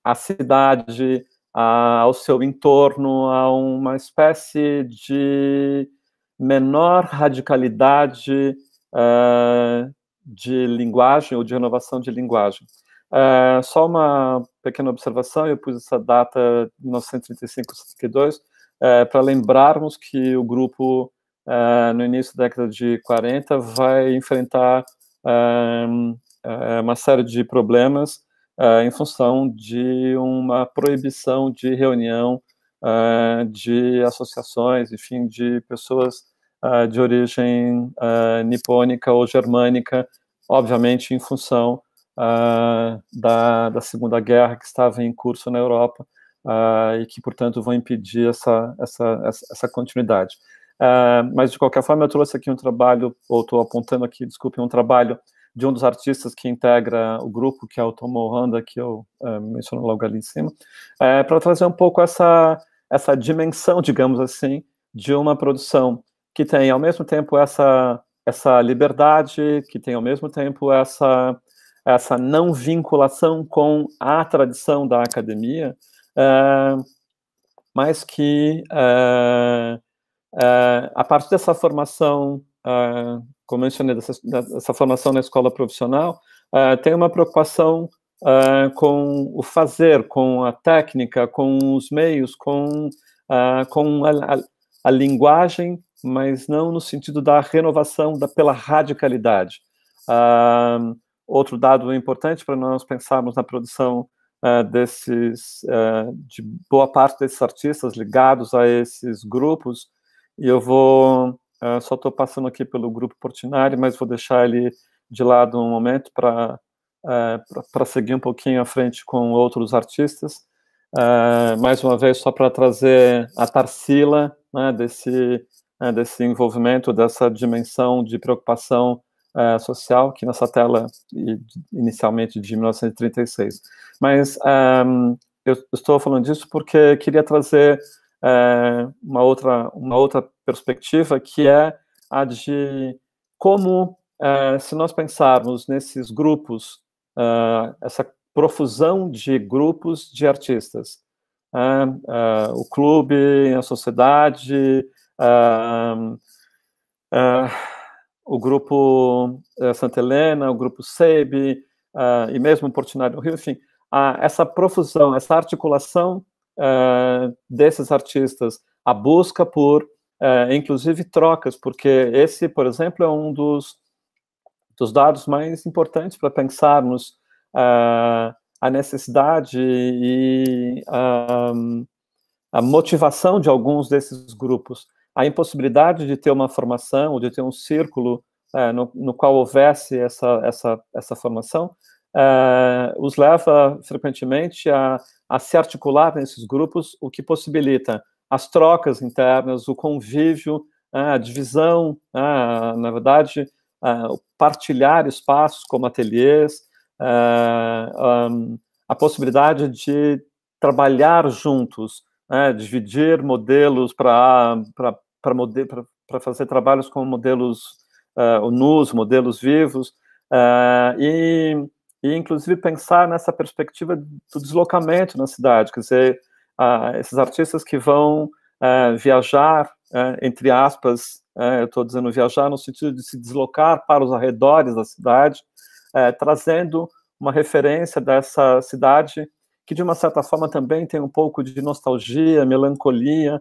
a, a, cidade, a, ao seu entorno, a uma espécie de menor radicalidade uh, de linguagem ou de renovação de linguagem. Uh, só uma pequena observação, eu pus essa data 1935-62 uh, para lembrarmos que o grupo uh, no início da década de 40, vai enfrentar ah, uma série de problemas uh, em função de uma proibição de reunião uh, de associações, enfim, de pessoas uh, de origem nipônica ou germânica, obviamente em função da, da, Segunda Guerra que estava em curso na Europa e que, portanto, vão impedir essa, essa, essa continuidade. Uh, mas de qualquer forma, eu trouxe aqui um trabalho, ou estou apontando aqui, desculpe, um trabalho de um dos artistas que integra o grupo, que é o Tom Honda, que eu uh, menciono logo ali em cima, uh, é, para trazer um pouco essa, essa dimensão, digamos assim, de uma produção que tem ao mesmo tempo essa, essa liberdade, que tem ao mesmo tempo essa, essa não vinculação com a tradição da academia, eh, mas que eh, Uh, a parte dessa formação, uh, como eu mencionei, dessa, dessa, formação na escola profissional, uh, tem uma preocupação com o fazer, com a técnica, com os meios, com, com a, a, a, linguagem, mas não no sentido da renovação da, pela radicalidade. outro dado importante para nós pensarmos na produção Uh, desses uh, de boa parte desses artistas ligados a esses grupos e eu vou. Uh, só estou passando aqui pelo grupo Portinari, mas vou deixar ele de lado um momento para uh, eh, para seguir um pouquinho à frente com outros artistas. Uh, mais uma vez, só para trazer a Tarsila né, desse, uh, desse envolvimento, dessa dimensão de preocupação uh, social, que nessa tela inicialmente de 1936. Mas ah, um, eu estou falando disso porque queria trazer é, uma, outra, uma outra perspectiva, que é a de como, é, se nós pensarmos nesses grupos, é, essa profusão de grupos de artistas, né, é, o clube, a sociedade, é, o grupo Santa Helena, o grupo SEB, e mesmo o Portinari do Rio, enfim, essa profusão, essa articulação uh, desses artistas, a busca por, uh, inclusive, trocas, porque esse, por exemplo, é um dos, dos dados mais importantes para pensarmos uh, a necessidade e um, ah, a motivação de alguns desses grupos. A impossibilidade de ter uma formação, ou de ter um círculo no, no qual houvesse essa, essa, essa formação, uh, os leva frequentemente a, a se articular nesses grupos, o que possibilita as trocas internas, o convívio, né, a divisão, né, na verdade, a, eh, partilhar espaços como ateliês, eh, a, a possibilidade de trabalhar juntos, né, dividir modelos para fazer trabalhos com modelos uh, nus, modelos vivos, uh, e e inclusive pensar nessa perspectiva do deslocamento na cidade, quer dizer, uh, esses artistas que vão uh, viajar, uh, entre aspas, eh, eu estou dizendo viajar no sentido de se deslocar para os arredores da cidade, trazendo uma referência dessa cidade que de uma certa forma também tem um pouco de nostalgia, melancolia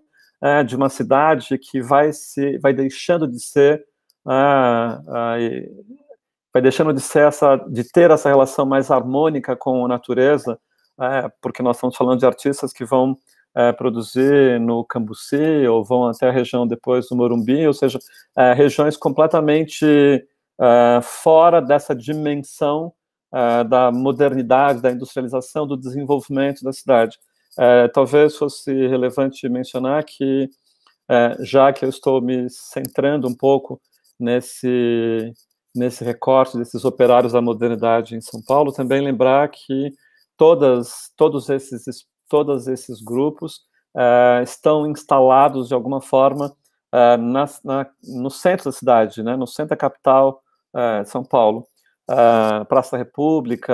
de uma cidade que vai se vai deixando de ser ah, ah, vai deixando de ser essa, de ter essa relação mais harmônica com a natureza, é, porque nós estamos falando de artistas que vão é, produzir no Cambuci ou vão até a região depois do Morumbi, ou seja, é, regiões completamente é, fora dessa dimensão é, da modernidade, da industrialização, do desenvolvimento da cidade. É, talvez fosse relevante mencionar que, já que eu estou me centrando um pouco nesse nesse recorte desses operários da modernidade em São Paulo, também lembrar que todas, todos, esses, todos esses grupos uh, estão instalados de alguma forma uh, eh, na, na, no centro da cidade, né, no centro da capital uh, de São Paulo, Praça da República,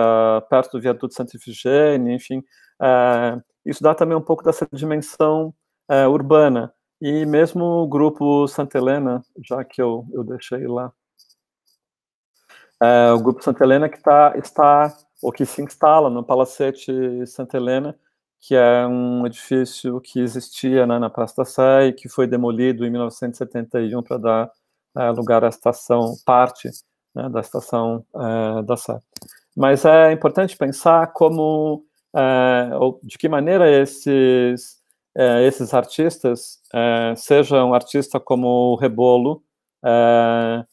perto do viaduto Santa Efigênia, enfim, isso dá também um pouco dessa dimensão urbana. E mesmo o grupo Santa Helena, já que eu, eu deixei lá é, o Grupo Santa Helena que tá, está, ou que se instala no Palacete Santa Helena, que é um edifício que existia né, na Praça da Sé e que foi demolido em 1971 para dar é, lugar à estação, parte né, da estação é, da Sé. Mas é importante pensar como, é, de que maneira esses, é, esses artistas, é, sejam um artista como o Rebolo, é,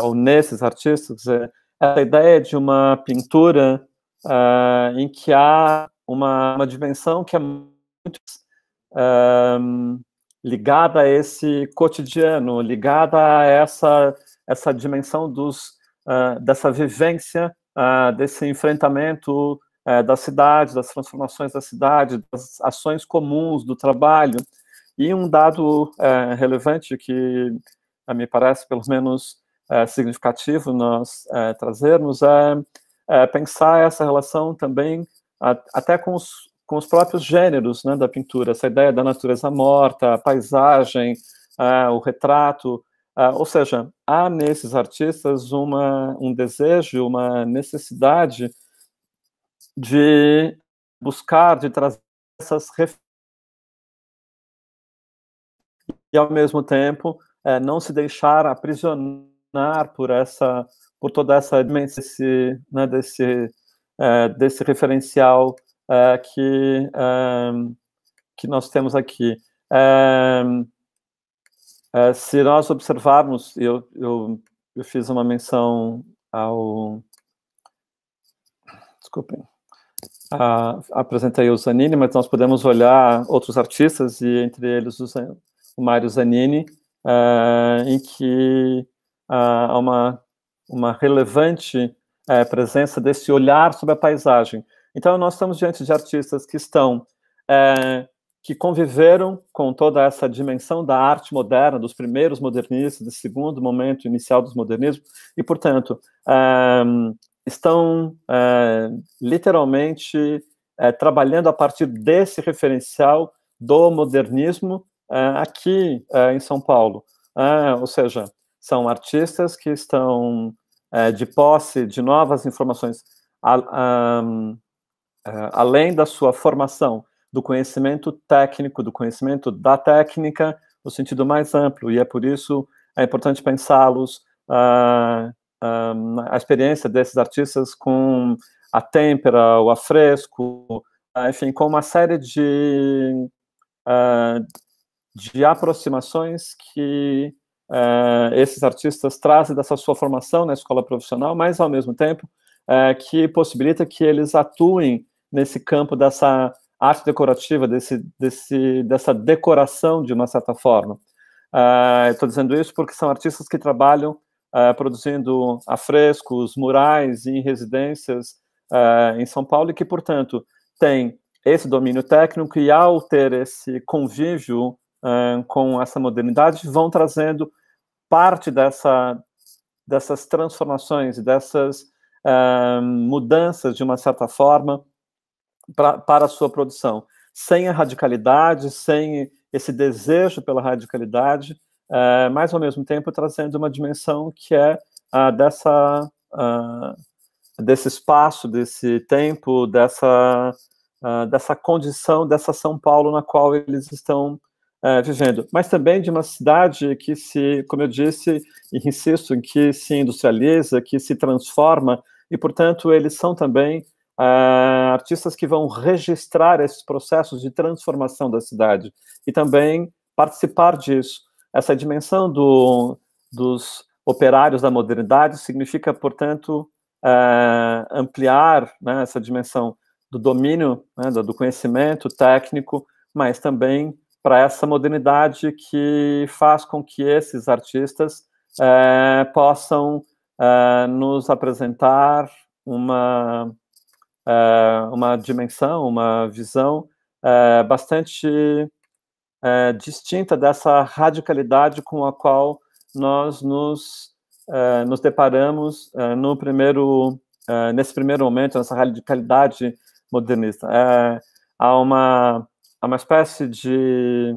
ou nesses artistas, é essa ideia de uma pintura uh, em que há uma, uma, dimensão que é muito uh, ligada a esse cotidiano, ligada a essa, essa dimensão dos, uh, dessa vivência, desse enfrentamento eh, da cidade, das transformações da cidade, das ações comuns do trabalho. E um dado eh, relevante que me parece, pelo menos, é, significativo nós é, trazermos é, é, pensar essa relação também a, até com os, com os próprios gêneros né, da pintura, essa ideia da natureza morta, a paisagem, é, o retrato, é, ou seja, há nesses artistas uma, um desejo, uma necessidade de buscar, de trazer essas referências e, ao mesmo tempo, não se deixar aprisionar por essa por toda essa desse né, desse é, desse referencial é, que é, que nós temos aqui é, é, se nós observarmos eu, eu eu fiz uma menção ao desculpem a, apresentei o Zanini mas nós podemos olhar outros artistas e entre eles o, Mário Zanini é, em que a, uma, uma relevante é, presença desse olhar sobre a paisagem. Então, nós estamos diante de artistas que estão, é, que conviveram com toda essa dimensão da arte moderna, dos primeiros modernistas, do segundo momento inicial dos modernismos, e, portanto, é, estão é, literalmente é, trabalhando a partir desse referencial do modernismo é, aqui em São Paulo. ou seja, são artistas que estão é, de posse de novas informações a, a, a, é, além da sua formação, do conhecimento técnico, do conhecimento da técnica, no sentido mais amplo, e é por isso é importante pensá-los, a ah, ah, a experiência desses artistas com a têmpera, o afresco, enfim, com uma série de, uh, de aproximações que eh, esses artistas trazem dessa sua formação na escola profissional, mas ao mesmo tempo eh, que possibilita que eles atuem nesse campo dessa arte decorativa, desse, desse, dessa decoração de uma certa forma. Estou eh, dizendo isso porque são artistas que trabalham produzindo afrescos, murais em residências em São Paulo e que, portanto, têm esse domínio técnico e ao ter esse convívio com essa modernidade vão trazendo parte dessa, dessas transformações, dessas uh, mudanças, de uma certa forma, pra, para a sua produção. Sem a radicalidade, sem esse desejo pela radicalidade, uh, mas ao mesmo tempo trazendo uma dimensão que é a dessa desse espaço, desse tempo, dessa, uh, dessa condição, dessa São Paulo na qual eles estão é, vivendo, mas também de uma cidade que se, como eu disse, e insisto, em que se industrializa, que se transforma, e, portanto, eles são também é, artistas que vão registrar esses processos de transformação da cidade e também participar disso. Essa dimensão do, dos operários da modernidade significa, portanto, é, ampliar né, essa dimensão do domínio, né, do conhecimento técnico, mas também para essa modernidade que faz com que esses artistas é, possam é, nos apresentar uma, é, uma dimensão, uma visão é, bastante é, distinta dessa radicalidade com a qual nós nos, é, nos deparamos no primeiro, nesse primeiro momento, nessa radicalidade modernista. há uma a é uma espécie de,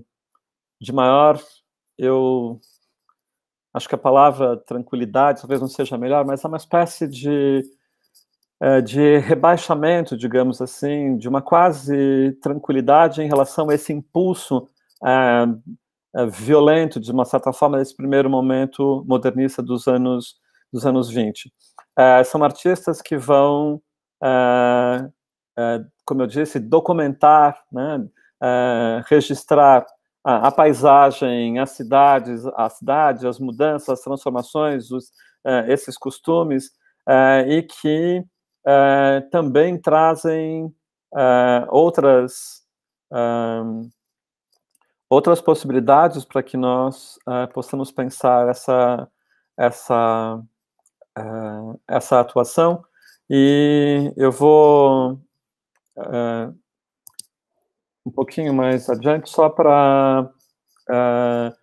de maior, eu acho que a palavra tranquilidade talvez não seja a melhor, mas a é uma espécie de, é, de rebaixamento, digamos assim, de uma quase tranquilidade em relação a esse impulso é, é, violento, de uma certa forma, desse primeiro momento modernista dos anos, dos anos 20. É, são artistas que vão, como eu disse, documentar, né, é, registrar a, a, paisagem, as cidades, a cidade, as mudanças, as transformações, os, uh, esses costumes, é, e que também trazem outras outras possibilidades para que nós uh, possamos pensar essa essa uh, essa atuação e eu vou uh, um pouquinho mais adiante, só para uh, é,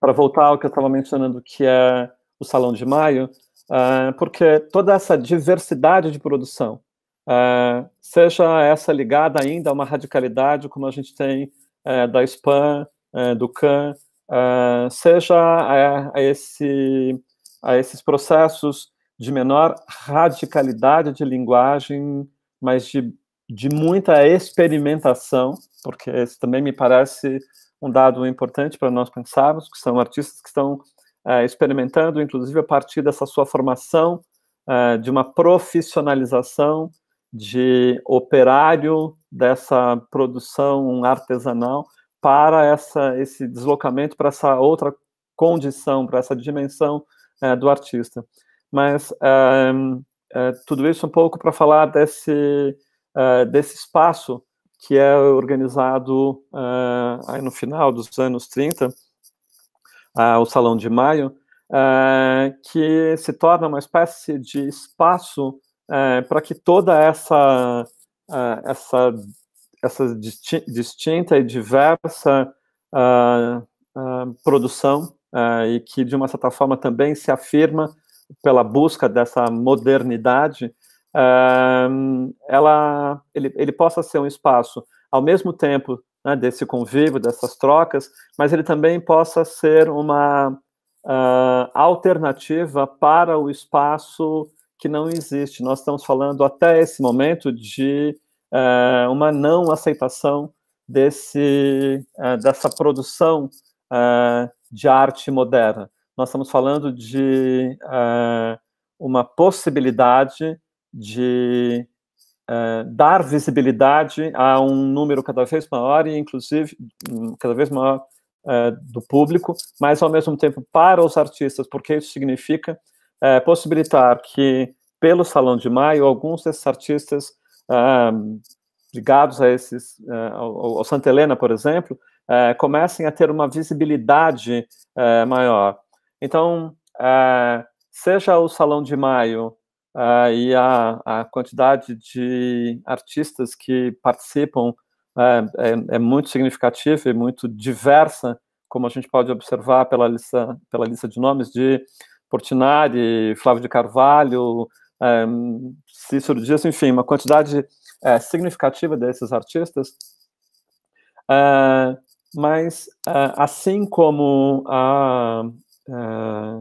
para voltar ao que eu estava mencionando, que é o Salão de Maio, uh, porque toda essa diversidade de produção, uh, seja essa ligada ainda a uma radicalidade como a gente tem da SPAM, do CAN, seja a, a, esse, a esses processos de menor radicalidade de linguagem, mas de de muita experimentação, porque esse também me parece um dado importante para nós pensarmos, que são artistas que estão uh, experimentando, inclusive a partir dessa sua formação, uh, de uma profissionalização de operário dessa produção artesanal para essa, esse deslocamento para essa outra condição, para essa dimensão uh, do artista. Mas tudo isso um pouco para falar desse uh, desse espaço que é organizado uh, no final dos anos 30, uh, o Salão de Maio, eh, que se torna uma espécie de espaço para que toda essa, essa, essa disti distinta e diversa produção e que, de uma certa forma, também se afirma pela busca dessa modernidade ela, ele, ele possa ser um espaço, ao mesmo tempo, né, desse convívio, dessas trocas, mas ele também possa ser uma uh, alternativa para o espaço que não existe. Nós estamos falando até esse momento de uh, uma não aceitação desse, uh, dessa produção uh, de arte moderna. Nós estamos falando de uma possibilidade de é, dar visibilidade a um número cada vez maior e, inclusive, hum, cada vez maior é, do público, mas ao mesmo tempo para os artistas, porque isso significa é, possibilitar que, pelo Salão de Maio, alguns desses artistas ah, ligados a esses, ao, ao Santa Helena, por exemplo, comecem a ter uma visibilidade maior. Então, seja o Salão de Maio uh, e a, a quantidade de artistas que participam uh, é, é, muito significativa e muito diversa, como a gente pode observar pela lista, pela lista de nomes de Portinari, Flávio de Carvalho, um, é, Cícero Dias, enfim, uma quantidade é, significativa desses artistas. Uh, mas uh, assim como a uh,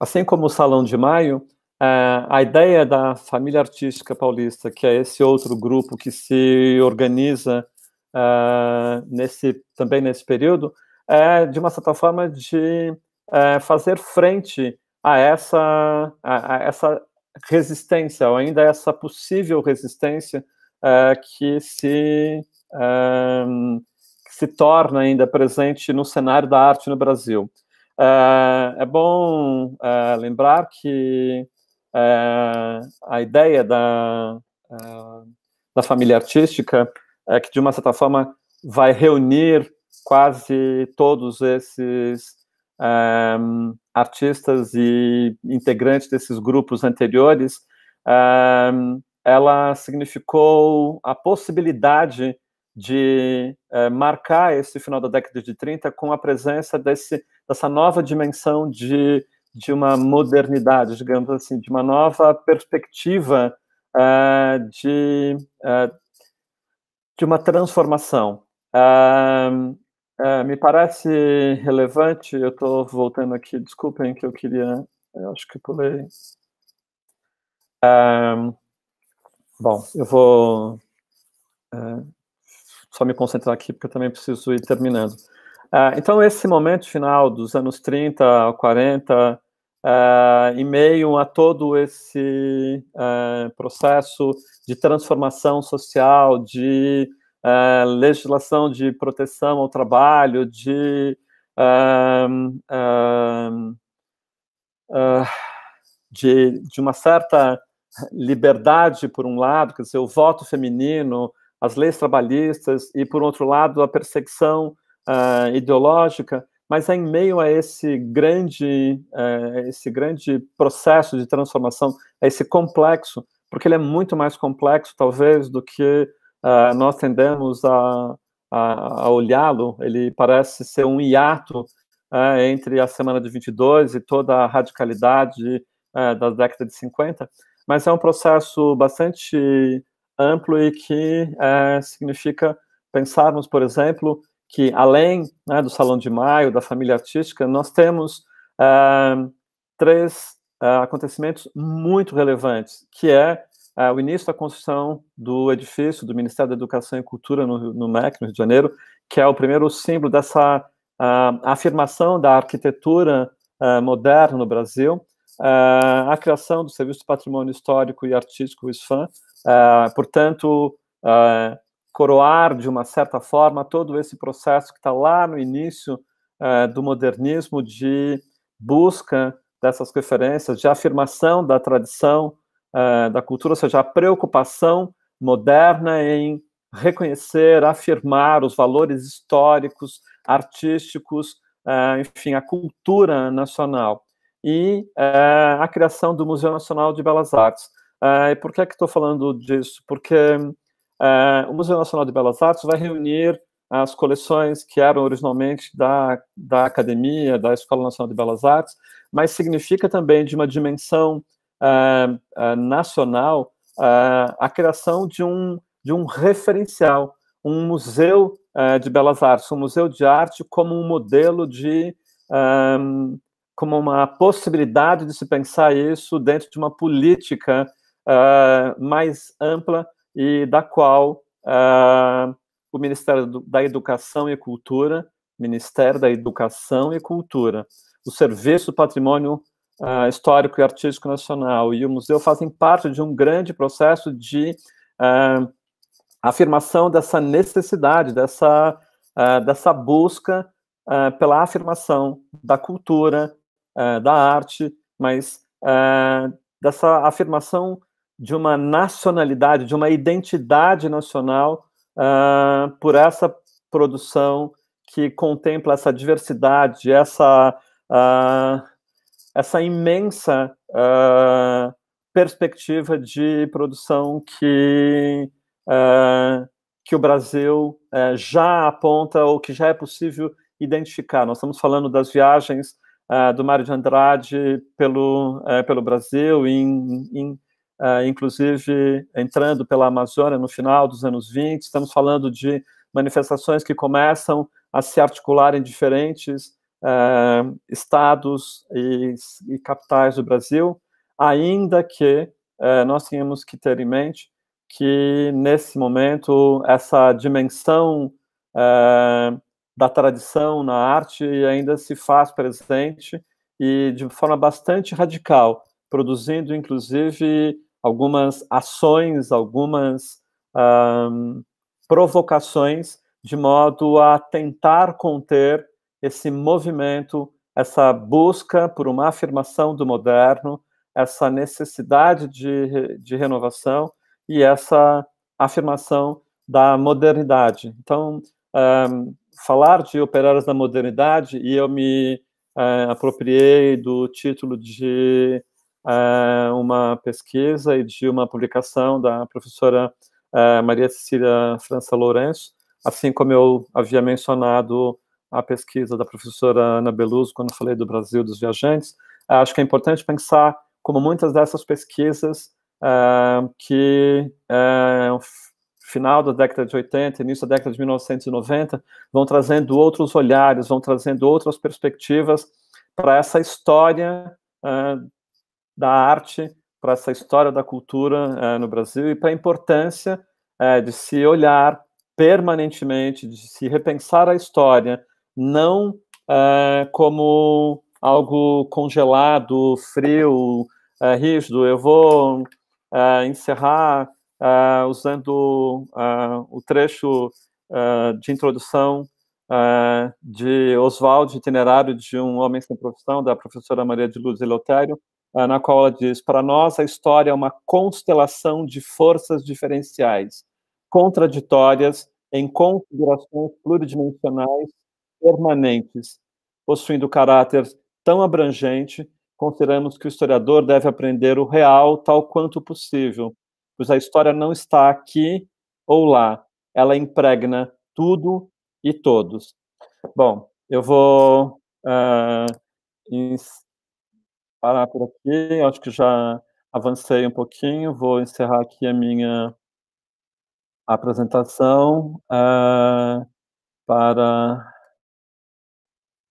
assim como o Salão de Maio, ah, a ideia da família artística paulista, que é esse outro grupo que se organiza uh, nesse, também nesse período, é de uma certa forma de uh, fazer frente a essa, a, a, essa resistência, ou ainda essa possível resistência uh, que se, que se torna ainda presente no cenário da arte no Brasil. é bom lembrar que é, a ideia da, é, da família artística é que, de uma certa forma, vai reunir quase todos esses é, artistas e integrantes desses grupos anteriores, ela significou a possibilidade de marcar esse final da década de 30 com a presença desse, dessa nova dimensão de de uma modernidade, digamos assim, de uma nova perspectiva uh, de, uh, de uma transformação. Uh, me parece relevante, eu estou voltando aqui, desculpem que eu queria, eu acho que pulei. bom, eu vou só me concentrar aqui, porque eu também preciso ir terminando. Ah, então, esse momento final dos anos 30, 40, uh, em meio a todo esse uh, processo de transformação social, de ah, legislação de proteção ao trabalho, de. de, de uma certa liberdade, por um lado, quer dizer, o voto feminino, as leis trabalhistas, e, por outro lado, a perseguição uh, ideológica, mas é em meio a esse grande, uh, esse grande processo de transformação, a esse complexo, porque ele é muito mais complexo, talvez, do que uh, nós tendemos a, a, a olhá-lo. Ele parece ser um hiato eh, entre a semana de 22 e toda a radicalidade eh, da década de 50, mas é um processo bastante amplo e que significa pensarmos, por exemplo, que além né, do Salão de Maio, da família artística, nós temos eh, três eh, acontecimentos muito relevantes, que é eh, o início da construção do edifício do Ministério da Educação e Cultura no, no MEC, no Rio de Janeiro, que é o primeiro símbolo dessa afirmação da arquitetura moderna no Brasil, a criação do Serviço de Patrimônio Histórico e Artístico, o SFAM, portanto, coroar, de uma certa forma, todo esse processo que está lá no início uh, do modernismo de busca dessas referências, de afirmação da tradição, uh, da cultura, ou seja, a preocupação moderna em reconhecer, afirmar os valores históricos, artísticos, uh, enfim, a cultura nacional. E a criação do Museu Nacional de Belas Artes. Uh, e por que é que estou falando disso? Porque Uh, o Museu Nacional de Belas Artes vai reunir as coleções que eram originalmente da, da academia, da Escola Nacional de Belas Artes, mas significa também de uma dimensão uh, uh, nacional a criação de um, de um referencial, um museu de belas artes, um museu de arte como um modelo de. Um, como uma possibilidade de se pensar isso dentro de uma política mais ampla e da qual uh, o Ministério da Educação e Cultura, Ministério da Educação e Cultura, o Serviço do Patrimônio uh, Histórico e Artístico Nacional e o museu fazem parte de um grande processo de uh, afirmação dessa necessidade, dessa, dessa busca pela afirmação da cultura, da arte, mas dessa afirmação de uma nacionalidade, de uma identidade nacional uh, por essa produção que contempla essa diversidade, essa, uh, essa imensa uh, perspectiva de produção que, que o Brasil eh, já aponta ou que já é possível identificar. Nós estamos falando das viagens do Mário de Andrade pelo, eh, pelo Brasil em, em ah, inclusive entrando pela Amazônia no final dos anos 20. Estamos falando de manifestações que começam a se articular em diferentes uh, estados e, e, capitais do Brasil, ainda que uh, nós tenhamos que ter em mente que, nesse momento, essa dimensão da tradição na arte ainda se faz presente e de forma bastante radical, produzindo inclusive algumas ações, algumas um, provocações, de modo a tentar conter esse movimento, essa busca por uma afirmação do moderno, essa necessidade de, de renovação e essa afirmação da modernidade. Então, um, falar de operários da modernidade, e eu me uh, apropriei do título de eh, uma pesquisa e de uma publicação da professora eh, Maria Cecília França Lourenço, assim como eu havia mencionado a pesquisa da professora Ana Beluso quando falei do Brasil dos Viajantes. acho que é importante pensar como muitas dessas pesquisas eh, que final da década de 80, início da década de 1990, vão trazendo outros olhares, vão trazendo outras perspectivas para essa história uh, da arte para essa história da cultura eh, no Brasil e para a importância eh, de se olhar permanentemente, de se repensar a história, não eh, como algo congelado, frio, rígido. Eu vou encerrar usando o trecho de introdução de Oswald, Itinerário de um Homem Sem Profissão, da professora Maria de Luz Eleutério, ah, na qual ela diz: Para nós, a história é uma constelação de forças diferenciais, contraditórias em configurações pluridimensionais permanentes, possuindo caráter tão abrangente, consideramos que o historiador deve aprender o real tal quanto possível, pois a história não está aqui ou lá, ela impregna tudo e todos. Bom, eu vou uh, parar por aqui. Acho que já avancei um pouquinho. Vou encerrar aqui a minha apresentação uh, para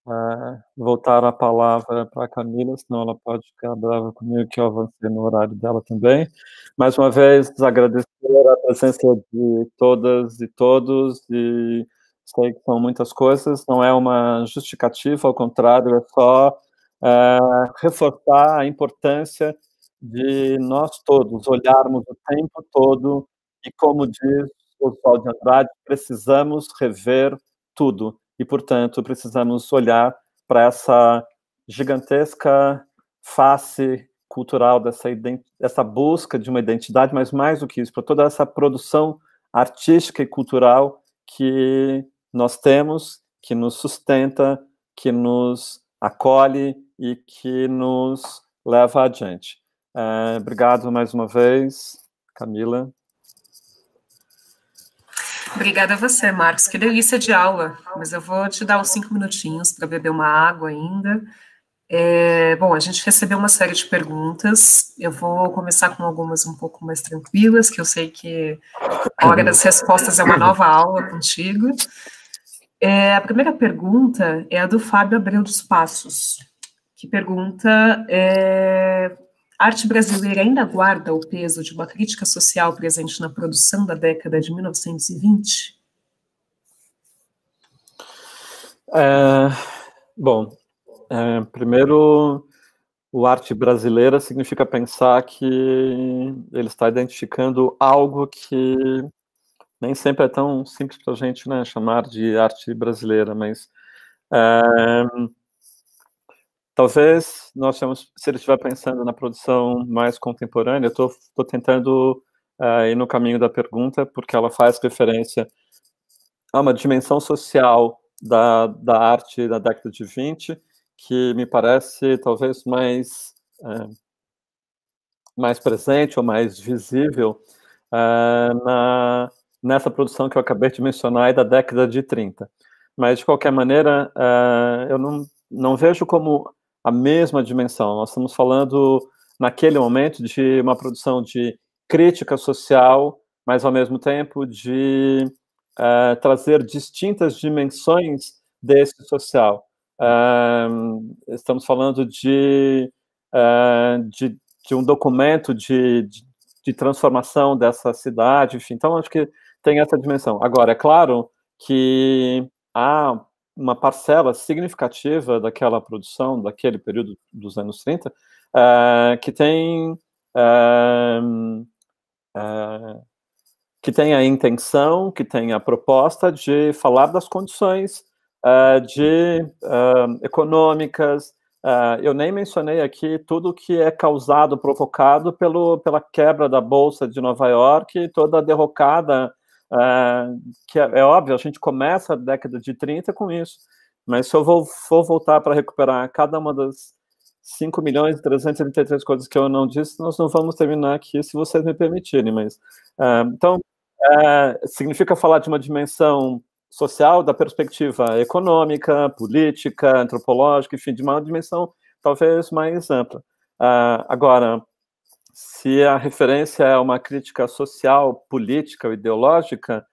uh, voltar a palavra para a Camila, senão ela pode ficar brava comigo que eu avancei no horário dela também. Mais uma vez, agradecer a presença de todas e todos e sei que são muitas coisas, não é uma justificativa, ao contrário, é só uh, reforçar a importância de nós todos olharmos o tempo todo e, como diz o de Andrade, precisamos rever tudo e, portanto, precisamos olhar para essa gigantesca face cultural dessa, dessa busca de uma identidade, mas mais do que isso, para toda essa produção artística e cultural que nós temos, que nos sustenta, que nos acolhe, e que nos leva adiante. É, obrigado mais uma vez, Camila. Obrigada a você, Marcos. Que delícia de aula. Mas eu vou te dar uns cinco minutinhos para beber uma água ainda. É, bom, a gente recebeu uma série de perguntas. Eu vou começar com algumas um pouco mais tranquilas, que eu sei que a hora das respostas é uma nova aula contigo. É, a primeira pergunta é a do Fábio Abreu dos Passos que pergunta: é, arte brasileira ainda guarda o peso de uma crítica social presente na produção da década de 1920? É, bom, é, primeiro, o arte brasileira significa pensar que ele está identificando algo que nem sempre é tão simples para a gente né, chamar de arte brasileira, mas é, Talvez nós temos, se ele estiver pensando na produção mais contemporânea, eu estou tentando uh, ir no caminho da pergunta, porque ela faz referência a uma dimensão social da, da arte da década de 20, que me parece talvez mais, uh, mais presente ou mais visível uh, na, nessa produção que eu acabei de mencionar, e da década de 30. Mas, de qualquer maneira, eu não, não vejo como a mesma dimensão. Nós estamos falando, naquele momento, de uma produção de crítica social, mas, ao mesmo tempo, de uh, trazer distintas dimensões desse social. Uh, estamos falando de, uh, de, de, um documento de, de, de transformação dessa cidade, enfim. Então, acho que tem essa dimensão. Agora, é claro que há uma parcela significativa daquela produção, daquele período dos anos 30, eh, que tem. Eh, eh, que tem a intenção, que tem a proposta de falar das condições de econômicas, Uh, eu nem mencionei aqui tudo que é causado, provocado pelo, pela quebra da Bolsa de Nova York, toda a derrocada que é, é óbvio, a gente começa a década de 30 com isso, mas se eu vou, for voltar para recuperar cada uma das 5 milhões e 333 coisas que eu não disse, nós não vamos terminar aqui, se vocês me permitirem, mas... É, então, é, significa falar de uma dimensão social da perspectiva econômica, política, antropológica, enfim, de uma dimensão talvez mais ampla. Uh, agora, se a referência é uma crítica social, política ou ideológica,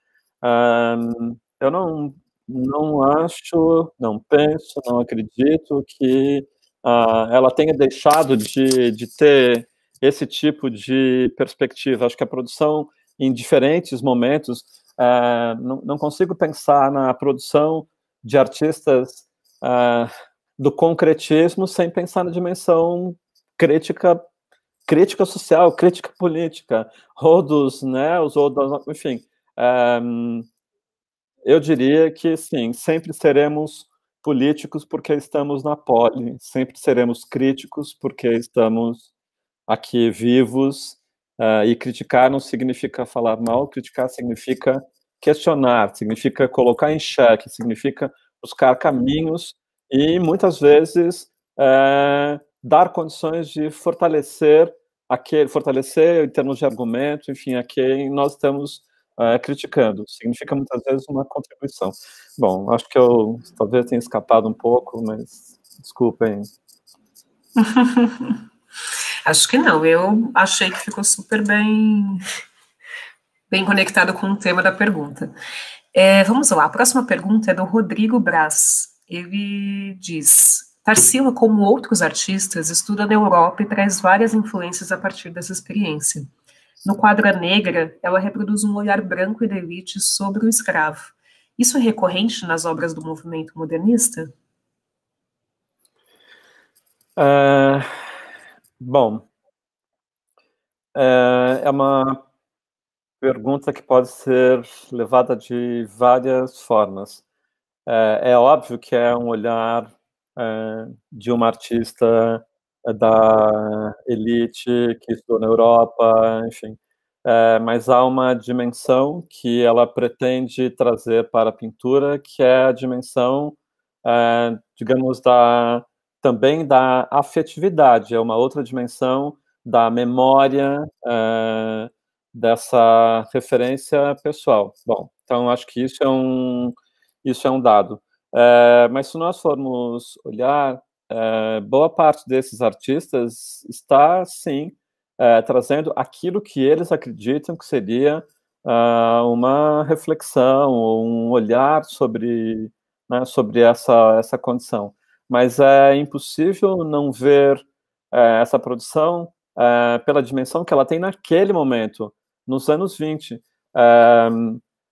eu não, não acho, não penso, não acredito que uh, ela tenha deixado de, de ter esse tipo de perspectiva. Acho que a produção, em diferentes momentos, uh, não, não, consigo pensar na produção de artistas uh, do concretismo sem pensar na dimensão crítica crítica social, crítica política, rodos, né, os outros, enfim. Eh, eu diria que sim, sempre seremos políticos porque estamos na pole, sempre seremos críticos porque estamos aqui vivos. Eh, e criticar não significa falar mal, criticar significa questionar, significa colocar em xeque, significa buscar caminhos e muitas vezes eh, dar condições de fortalecer aquele, fortalecer em termos de argumento, enfim, a quem nós estamos uh, criticando. Significa muitas vezes uma contribuição. Bom, acho que eu talvez tenha escapado um pouco, mas desculpem. [LAUGHS] acho que não. Eu achei que ficou super bem, bem conectado com o tema da pergunta. É, vamos lá. A próxima pergunta é do Rodrigo Braz. Ele diz: Tarsila, como outros artistas, estuda na Europa e traz várias influências a partir dessa experiência. No quadro A Negra, ela reproduz um olhar branco e de elite sobre o escravo. Isso é recorrente nas obras do movimento modernista? Uh, bom, uh, é uma pergunta que pode ser levada de várias formas. Uh, é óbvio que é um olhar é, de uma artista é, da elite que estudou na Europa, enfim. É, mas há uma dimensão que ela pretende trazer para a pintura, que é a dimensão, é, digamos, da, também da afetividade, é uma outra dimensão da memória é, dessa referência pessoal. Bom, então acho que isso é um, isso é um dado. Eh, mas se nós formos olhar, eh, boa parte desses artistas está, sim, eh, trazendo aquilo que eles acreditam que seria ah, uma reflexão, um olhar sobre, né, sobre essa, essa condição. Mas é impossível não ver essa produção pela dimensão que ela tem naquele momento, nos anos 20.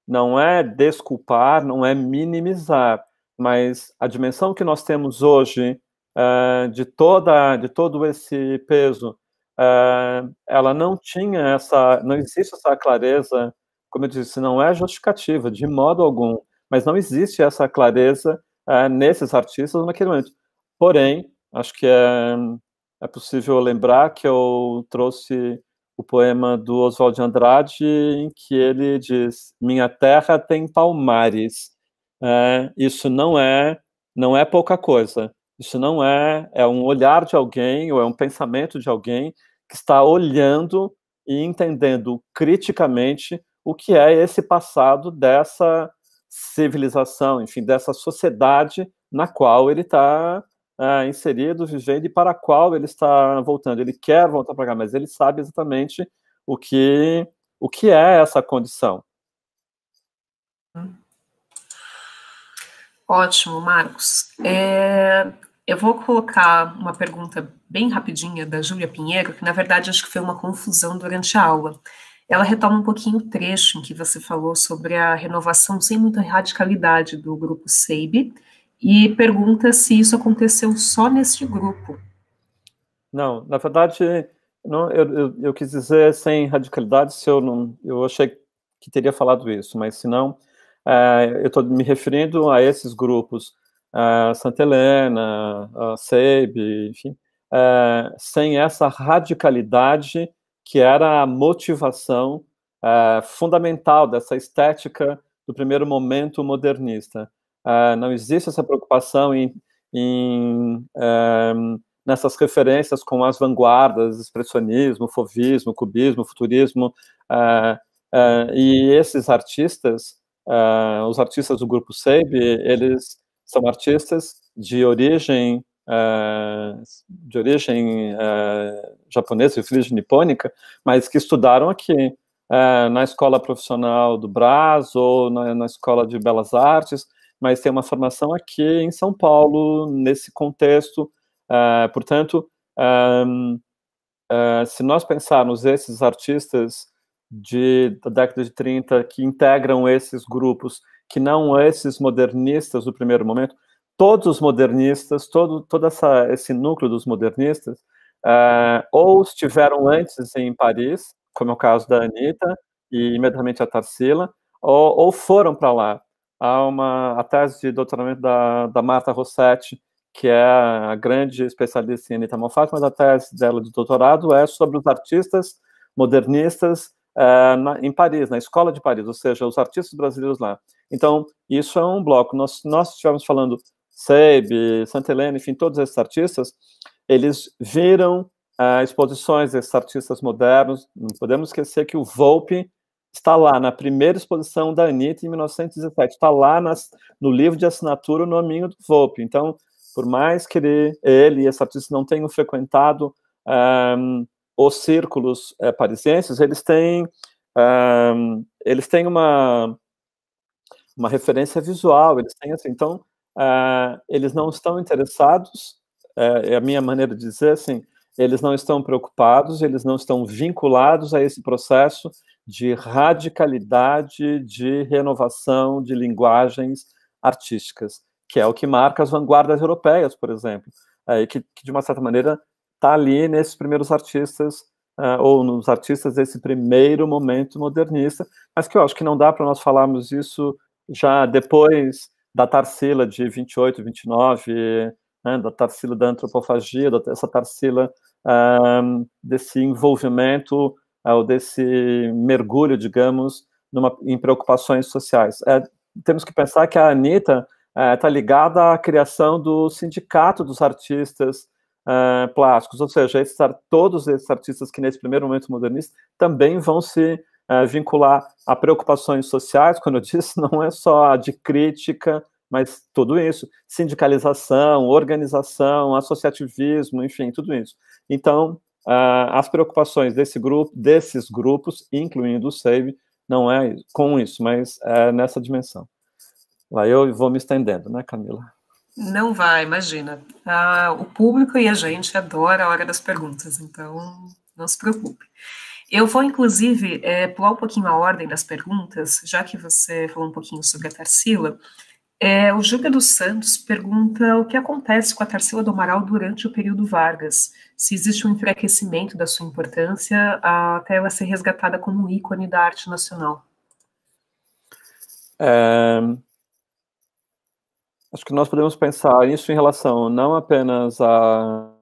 não é desculpar, não é minimizar, mas a dimensão que nós temos hoje uh, de toda de todo esse peso uh, ela não tinha essa não existe essa clareza como eu disse não é justificativa de modo algum mas não existe essa clareza uh, nesses artistas naquele momento porém acho que é, é possível lembrar que eu trouxe o poema do Oswald de Andrade em que ele diz minha terra tem palmares é, isso não é não é pouca coisa. Isso não é é um olhar de alguém ou é um pensamento de alguém que está olhando e entendendo criticamente o que é esse passado dessa civilização, enfim, dessa sociedade na qual ele está é, inserido, vivendo e para a qual ele está voltando. Ele quer voltar para cá, mas ele sabe exatamente o que o que é essa condição. Hum. Ótimo, Marcos. É, eu vou colocar uma pergunta bem rapidinha da Júlia Pinheiro, que na verdade acho que foi uma confusão durante a aula. Ela retoma um pouquinho o trecho em que você falou sobre a renovação sem muita radicalidade do grupo SEIB e pergunta se isso aconteceu só neste grupo. Não, na verdade, não, eu, eu, eu quis dizer sem radicalidade, se eu não, eu achei que teria falado isso, mas se não, Uh, eu estou me referindo a esses grupos, a é, uh, Santa Helena, a enfim, uh, sem essa radicalidade que era a motivação fundamental dessa estética do primeiro momento modernista. não existe essa preocupação em, em nessas referências com as vanguardas, expressionismo, fovismo, cubismo, futurismo, e esses artistas Uh, os artistas do grupo Seibe, eles são artistas de origem uh, de origem uh, japonesa e origem nipônica, mas que estudaram aqui na escola profissional do Brás ou na, na, escola de belas artes, mas tem uma formação aqui em São Paulo nesse contexto. portanto, um, se nós pensarmos esses artistas de, da década de 30 que integram esses grupos, que não esses modernistas do primeiro momento, todos os modernistas, todo, todo essa, esse núcleo dos modernistas, uh, ou estiveram antes em Paris, como é o caso da Anitta, e imediatamente a Tarsila, ou, ou foram para lá. Há uma a tese de doutoramento da, da Marta Rossetti, que é a grande especialista em Anitta Malfatti, mas a tese dela de doutorado é sobre os artistas modernistas eh, na, em Paris, na Escola de Paris, ou seja, os artistas brasileiros lá. Então, isso é um bloco. Nós, nós estivemos falando Seib, Santa Helena, enfim, todos esses artistas, eles viram uh, exposições desses artistas modernos. Não podemos esquecer que o Volpe está lá na primeira exposição da Anitta em 1917, está lá nas, no livro de assinatura o nominho do Volpe. Então, por mais que ele, ele e esse artista não tenham frequentado eh, os círculos é, parisienses, eles têm, um, eles têm uma, uma referência visual, eles têm assim, então, uh, eles não estão interessados, eh, é a minha maneira de dizer assim, eles não estão preocupados, eles não estão vinculados a esse processo de radicalidade, de renovação de linguagens artísticas, que é o que marca as vanguardas europeias, por exemplo, é, que, que, de uma certa maneira está ali nesses primeiros artistas, uh, ou nos artistas desse primeiro momento modernista, mas que eu acho que não dá para nós falarmos isso já depois da Tarsila de 28, 29, né, da Tarsila da antropofagia, dessa Tarsila ah, desse envolvimento, ah, ou desse mergulho, digamos, numa, em preocupações sociais. É, temos que pensar que a Anitta está eh, é, ligada à criação do Sindicato dos Artistas uh, plásticos, ou seja, esses, todos esses artistas que nesse primeiro momento modernista também vão se uh, vincular a preocupações sociais, quando eu [LAUGHS] disse, não é só de crítica, mas tudo isso, sindicalização, organização, associativismo, enfim, tudo isso. Então, uh, as preocupações desse grupo, desses grupos, incluindo o SAVE, não é com isso, mas é nessa dimensão. Lá eu vou me estendendo, né, Camila? Não vai, imagina. Ah, o público e a gente adora a hora das perguntas, então não se preocupe. Eu vou, inclusive, é, pular um pouquinho a ordem das perguntas, já que você falou um pouquinho sobre a Tarsila. É, o Júlio dos Santos pergunta o que acontece com a Tarsila do Amaral durante o período Vargas, se existe um enfraquecimento da sua importância até ela ser resgatada como um ícone da arte nacional. É, Acho que nós podemos pensar isso em relação não apenas a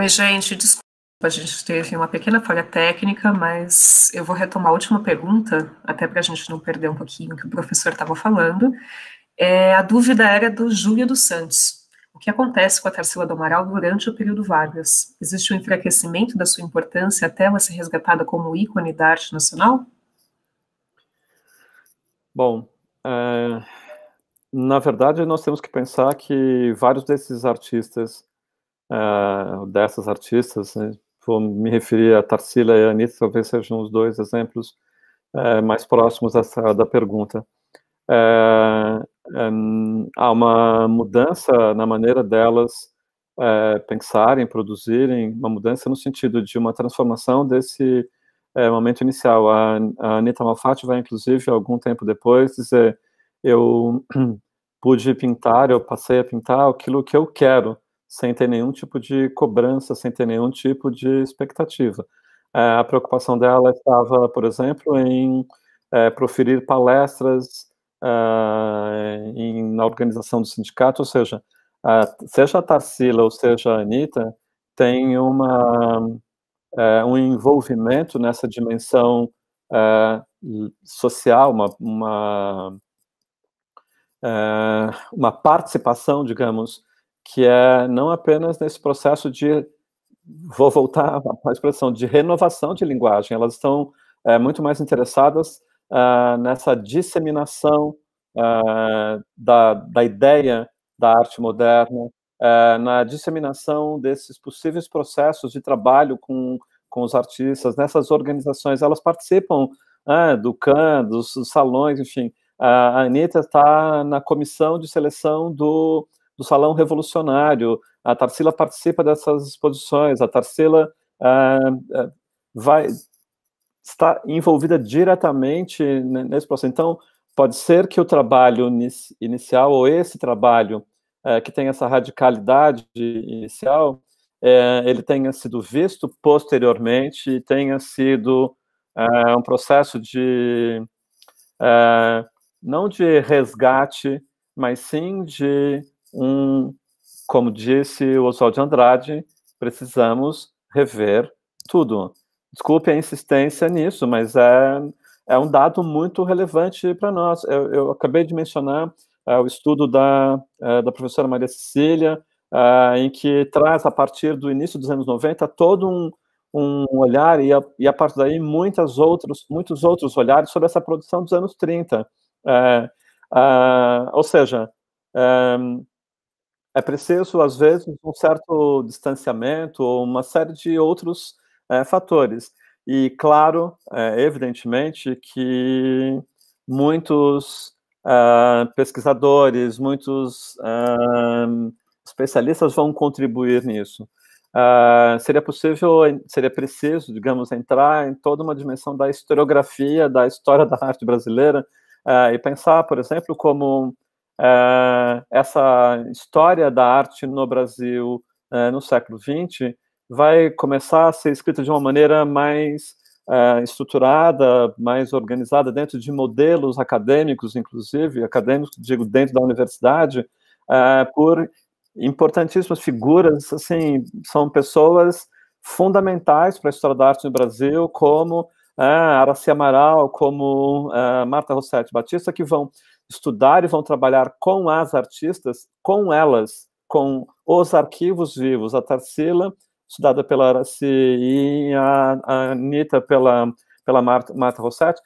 Oi, gente, desculpa, a gente teve uma pequena falha técnica, mas eu vou retomar a última pergunta, até para a gente não perder um pouquinho o que o professor estava falando. É, a dúvida era do Júlio dos Santos. O que acontece com a Tarsila do Amaral durante o período Vargas? Existe um enfraquecimento da sua importância até ela ser resgatada como ícone da arte nacional? Bom, é, na verdade, nós temos que pensar que vários desses artistas uh, dessas artistas, né? vou me referir a Tarsila e a Anitta, talvez sejam os dois exemplos uh, mais próximos dessa, da pergunta. Um, eh, eh, há uma mudança na maneira delas pensarem, produzirem, uma mudança no sentido de uma transformação desse momento inicial. A, a Anitta Malfatti vai, inclusive, algum tempo depois, dizer eu [CLEARS THROAT] pude pintar, eu passei a pintar aquilo que eu quero, sem ter nenhum tipo de cobrança, sem ter nenhum tipo de expectativa. É, a preocupação dela estava, por exemplo, em é, proferir palestras é, em, na organização do sindicato, ou seja, a, seja a Tarsila ou seja a Anitta, tem uma, é, um envolvimento nessa dimensão é, social, uma, uma, é, uma participação, digamos, que é não apenas nesse processo de, vou voltar à [LAUGHS] expressão, de renovação de linguagem, elas estão é, muito mais interessadas uh, nessa disseminação uh, da, da ideia da arte moderna, uh, na disseminação desses possíveis processos de trabalho com, com os artistas, nessas organizações, elas participam né, do CAN, dos, dos salões, enfim, a Anitta está na comissão de seleção do, do Salão Revolucionário. A Tarsila participa dessas exposições, a Tarsila uh, vai estar envolvida diretamente nesse processo. Então, pode ser que o trabalho inicial, ou esse trabalho eh, que tem essa radicalidade inicial, eh, ele tenha sido visto posteriormente e tenha sido eh, um processo de não de resgate, mas sim de um, como disse o Oswald de Andrade, precisamos rever tudo. Desculpe a insistência nisso, mas é, é um dado muito relevante para nós. Eu, eu, acabei de mencionar é, o estudo da, é, da professora Maria Cecília, é, em que traz, a partir do início dos anos 90, todo um, um olhar, e a, e a partir daí muitas outros, muitos outros olhares sobre essa produção dos anos 30. É, é, ou seja, é, é preciso, às vezes, um certo distanciamento ou uma série de outros é, fatores. E, claro, é, evidentemente, que muitos é, pesquisadores, muitos é, especialistas vão contribuir nisso. É, seria possível, seria preciso, digamos, entrar em toda uma dimensão da historiografia, da história da arte brasileira, e pensar, por exemplo, como é, essa história da arte no Brasil é, no século XX vai começar a ser escrita de uma maneira mais é, estruturada, mais organizada, dentro de modelos acadêmicos, inclusive, acadêmicos, digo, dentro da universidade, por importantíssimas figuras, assim, são pessoas fundamentais para a história da arte no Brasil, como ah, Araci Amaral, como Marta Rossetti Batista, que vão estudar e vão trabalhar com as artistas, com elas, com os arquivos vivos. A Tarsila, estudada pela Araci, e a, a Anitta pela, pela Marta, Marta Rossetti,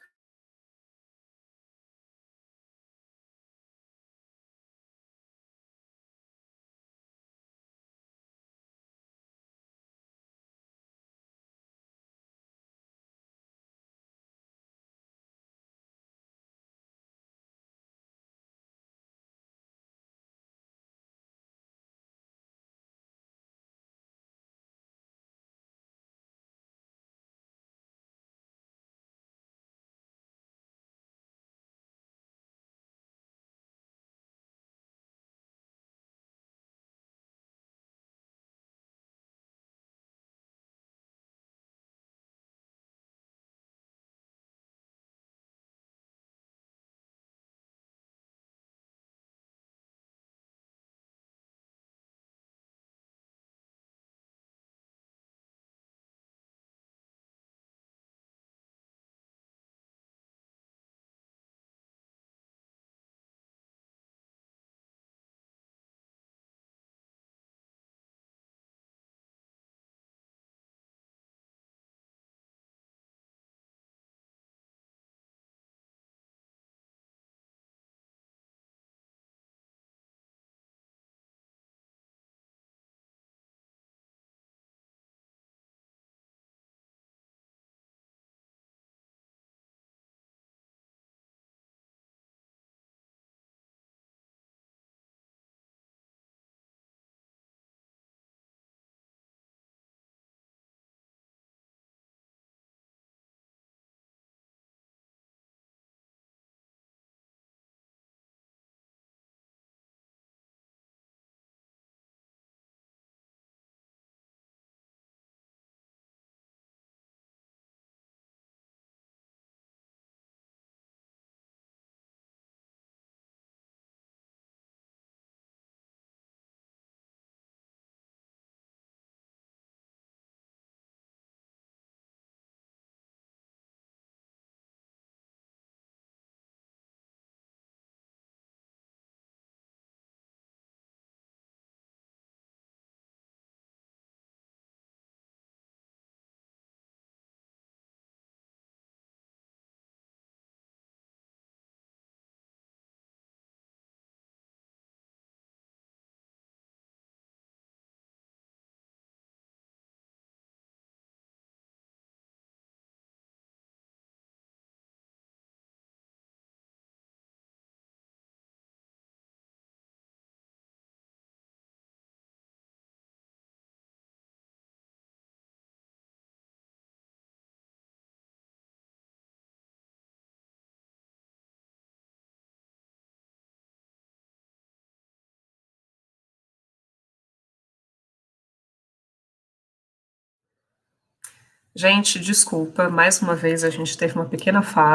Gente, desculpa, mais uma vez a gente teve uma pequena falha,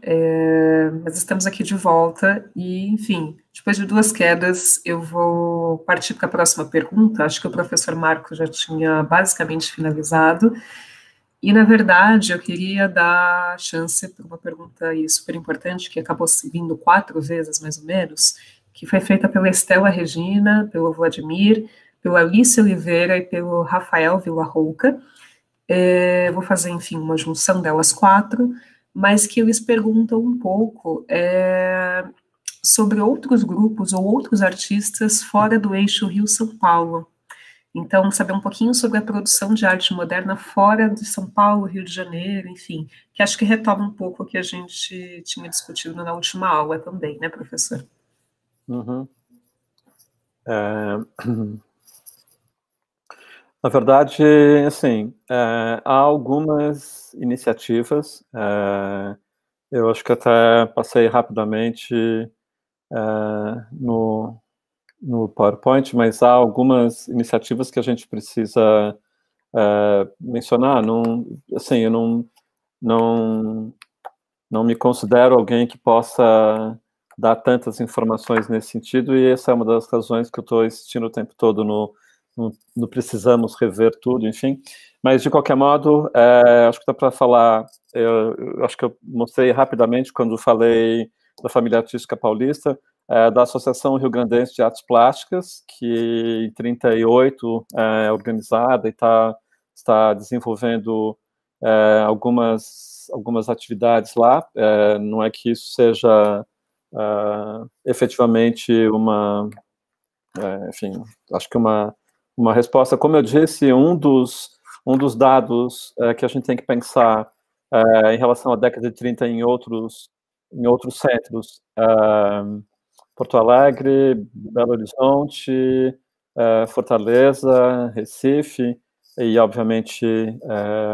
é, mas estamos aqui de volta e, enfim, depois de duas quedas, eu vou partir para a próxima pergunta. Acho que o professor Marco já tinha basicamente finalizado. E, na verdade, eu queria dar chance para uma pergunta super importante, que acabou vindo quatro vezes, mais ou menos, que foi feita pela Estela Regina, pelo Vladimir, pela Alice Oliveira e pelo Rafael Villarrouca. Rouca é, vou fazer, enfim, uma junção delas quatro, mas que eles perguntam um pouco é, sobre outros grupos ou outros artistas fora do eixo Rio-São Paulo. Então, saber um pouquinho sobre a produção de arte moderna fora de São Paulo, Rio de Janeiro, enfim, que acho que retoma um pouco o que a gente tinha discutido na última aula também, né, professor? Uhum. Eh, [CLEARS THROAT] Na verdade, assim, é, há algumas iniciativas. É, eu acho que até passei rapidamente é, no, no PowerPoint, mas há algumas iniciativas que a gente precisa é, mencionar. Não, assim, eu não, não, não me considero alguém que possa dar tantas informações nesse sentido, e essa é uma das razões que eu estou insistindo o tempo todo no não, não precisamos rever tudo, enfim. Mas, de qualquer modo, é, acho que dá para falar. Eu, é, eu, acho que eu mostrei rapidamente quando falei da família artística paulista, é, da Associação Rio Grandense de Artes Plásticas, que em 38 é, é organizada e tá, está desenvolvendo é, algumas, algumas atividades lá. É, não é que isso seja é, efetivamente uma. enfim, acho que uma uma resposta. Como eu disse, um dos, um dos dados é, que a gente tem que pensar é, em relação à década de 30 em outros, em outros centros, é, Porto Alegre, Belo Horizonte, é, Fortaleza, Recife e, obviamente, é,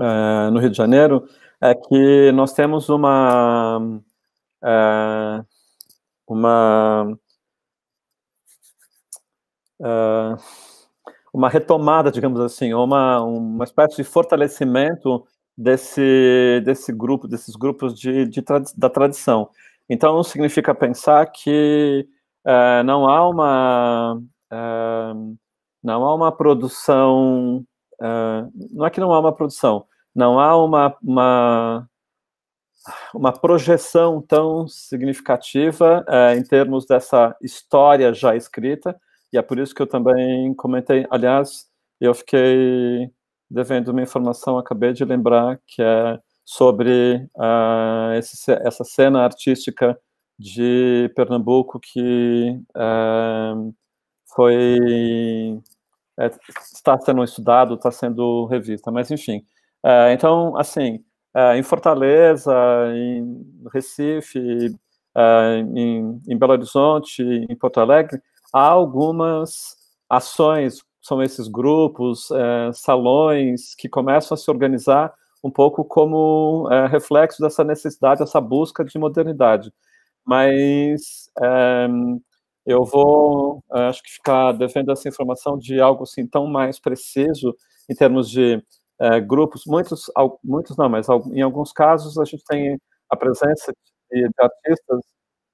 é, no Rio de Janeiro, é que nós temos uma uma uh, uma retomada, digamos assim, uma, uma espécie de fortalecimento desse, desse grupo, desses grupos de, de da tradição. Então, significa pensar que uh, não há uma uh, não há uma produção, eh, não é que não há uma produção, não há uma, uma uma projeção tão significativa em termos dessa história já escrita, e é por isso que eu também comentei. Aliás, eu fiquei devendo uma informação, acabei de lembrar, que é sobre uh, esse, essa cena artística de Pernambuco que uh, foi é, está sendo estudado, está sendo revista, mas enfim. Ah, então, assim, em Fortaleza, em Recife, em, em Belo Horizonte, em Porto Alegre, há algumas ações, são esses grupos, é, salões, que começam a se organizar um pouco como é, reflexo dessa necessidade, dessa busca de modernidade. Mas é, eu vou, acho que ficar devendo essa informação de algo assim tão mais preciso em termos de é, grupos, muitos, muitos não, mas em alguns casos a gente tem a presença de, de artistas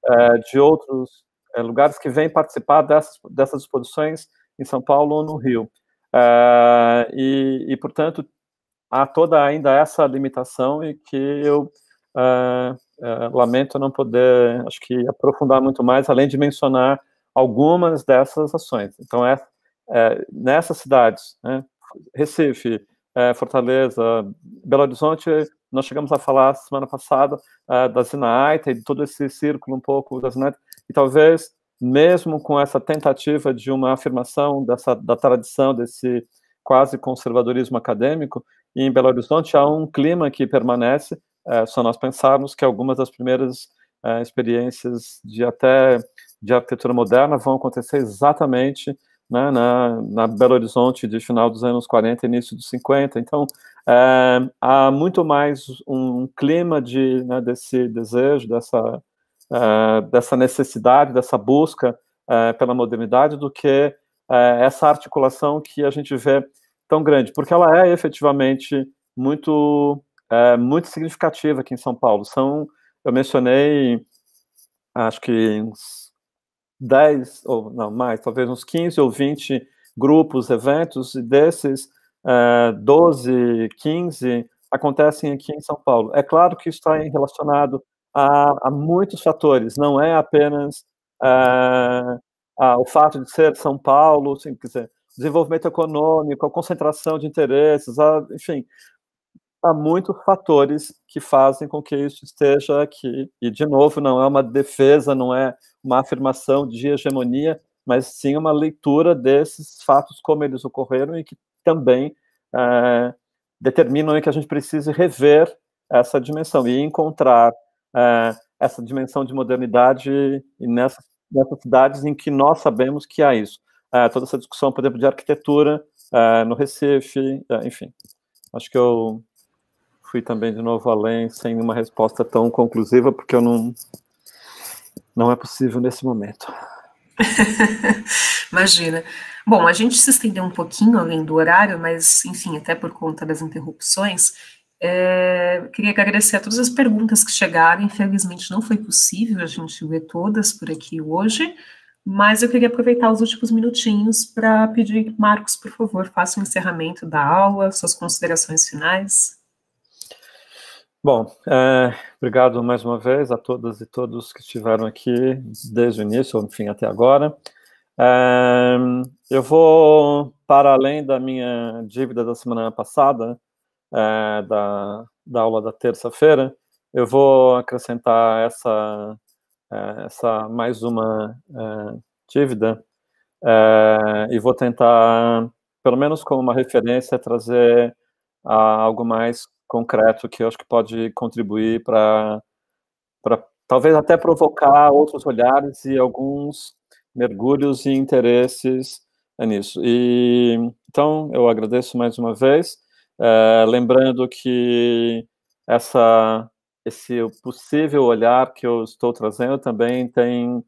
é, de outros é, lugares que vêm participar dessas, dessas exposições em São Paulo ou no Rio. É, e, e, portanto, há toda ainda essa limitação e que eu é, é lamento não poder, acho que aprofundar muito mais, além de mencionar algumas dessas ações. Então, é, é nessas cidades, né, Recife, é, Fortaleza, Belo Horizonte, nós chegamos a falar semana passada da Zinaita e todo esse círculo um pouco da Zinaita, e talvez, mesmo com essa tentativa de uma afirmação dessa, da tradição, desse quase conservadorismo acadêmico, em Belo Horizonte há um clima que permanece, é, só nós pensarmos que algumas das primeiras é, experiências de até de arquitetura moderna vão acontecer exatamente né, na, na Belo Horizonte de final dos anos 40, início dos 50. Então, é, há muito mais um clima de, né, desse desejo, dessa eh, dessa necessidade, dessa busca eh, pela modernidade, do que eh, essa articulação que a gente vê tão grande, porque ela é efetivamente muito, muito significativa aqui em São Paulo. São, eu mencionei, acho que uns 10, ou não mais, talvez uns 15 ou 20 grupos, eventos, e desses, uh, 12, 15 acontecem aqui em São Paulo. É claro que está relacionado há muitos fatores, não é apenas eh, o fato de ser São Paulo, assim, quer dizer, desenvolvimento econômico, a concentração de interesses, enfim, há muitos fatores que fazem com que isso esteja aqui. E, de novo, não é uma defesa, não é uma afirmação de hegemonia, mas sim uma leitura desses fatos, como eles ocorreram e que também é, determinam que a gente precise rever essa dimensão e encontrar é, essa dimensão de modernidade nessas, nessas, cidades em que nós sabemos que há isso. É, toda essa discussão, por exemplo, de arquitetura é, no Recife, é, enfim. Acho que eu fui também de novo além, sem uma resposta tão conclusiva, porque eu não. Não é possível nesse momento. [LAUGHS] Imagina. Bom, a gente se estendeu um pouquinho além do horário, mas, enfim, até por conta das interrupções, é, queria agradecer a todas as perguntas que chegaram. Infelizmente, não foi possível a gente ver todas por aqui hoje, mas eu queria aproveitar os últimos minutinhos para pedir, Marcos, por favor, faça o um encerramento da aula, suas considerações finais. Bom, é, obrigado mais uma vez a todas e todos que estiveram aqui desde o início, ou enfim, até agora. É, eu vou para além da minha dívida da semana passada, é, da, da aula da terça-feira, eu vou acrescentar essa, é, essa mais uma é, dívida é, e vou tentar, pelo menos como uma referência, trazer algo mais concreto que eu acho que pode contribuir para talvez até provocar outros olhares e alguns mergulhos e interesses nisso. E então eu agradeço mais uma vez. É, lembrando que essa, esse possível olhar que eu estou trazendo também tem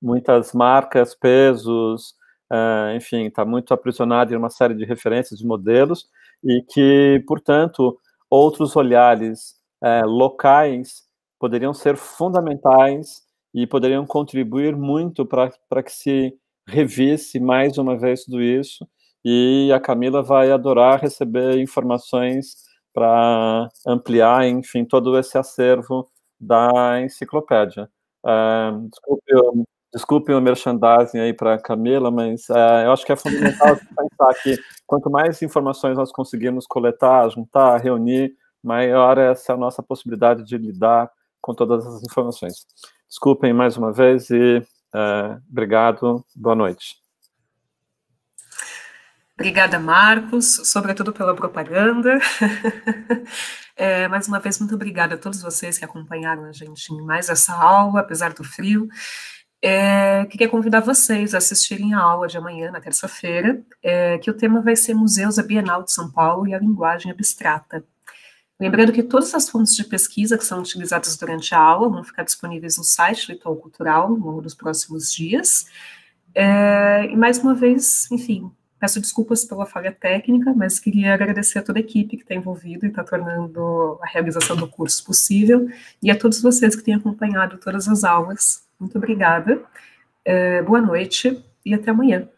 muitas marcas, pesos, é, enfim, está muito aprisionado em uma série de referências, de modelos, e que, portanto, outros olhares é, locais poderiam ser fundamentais e poderiam contribuir muito para que se revisse mais uma vez tudo isso e a Camila vai adorar receber informações para ampliar, enfim, todo esse acervo da enciclopédia. Uh, desculpe, desculpe o merchandising aí para a Camila, mas uh, eu acho que é fundamental [LAUGHS] pensar que quanto mais informações nós conseguirmos coletar, juntar, reunir, maior é a nossa possibilidade de lidar com todas as informações. Desculpem mais uma vez e uh, obrigado, boa noite. Obrigada, Marcos, sobretudo pela propaganda. [LAUGHS] é, mais uma vez, muito obrigada a todos vocês que acompanharam a gente em mais essa aula, apesar do frio. É, queria convidar vocês a assistirem a aula de amanhã, na terça-feira, é, que o tema vai ser Museus, a Bienal de São Paulo e a Linguagem Abstrata. Lembrando que todas as fontes de pesquisa que são utilizadas durante a aula vão ficar disponíveis no site do Itaú Cultural ao longo dos próximos dias. É, e mais uma vez, enfim, Peço desculpas pela falha técnica, mas queria agradecer a toda a equipe que está envolvida e está tornando a realização do curso possível, e a todos vocês que têm acompanhado todas as aulas. Muito obrigada, eh, boa noite e até amanhã.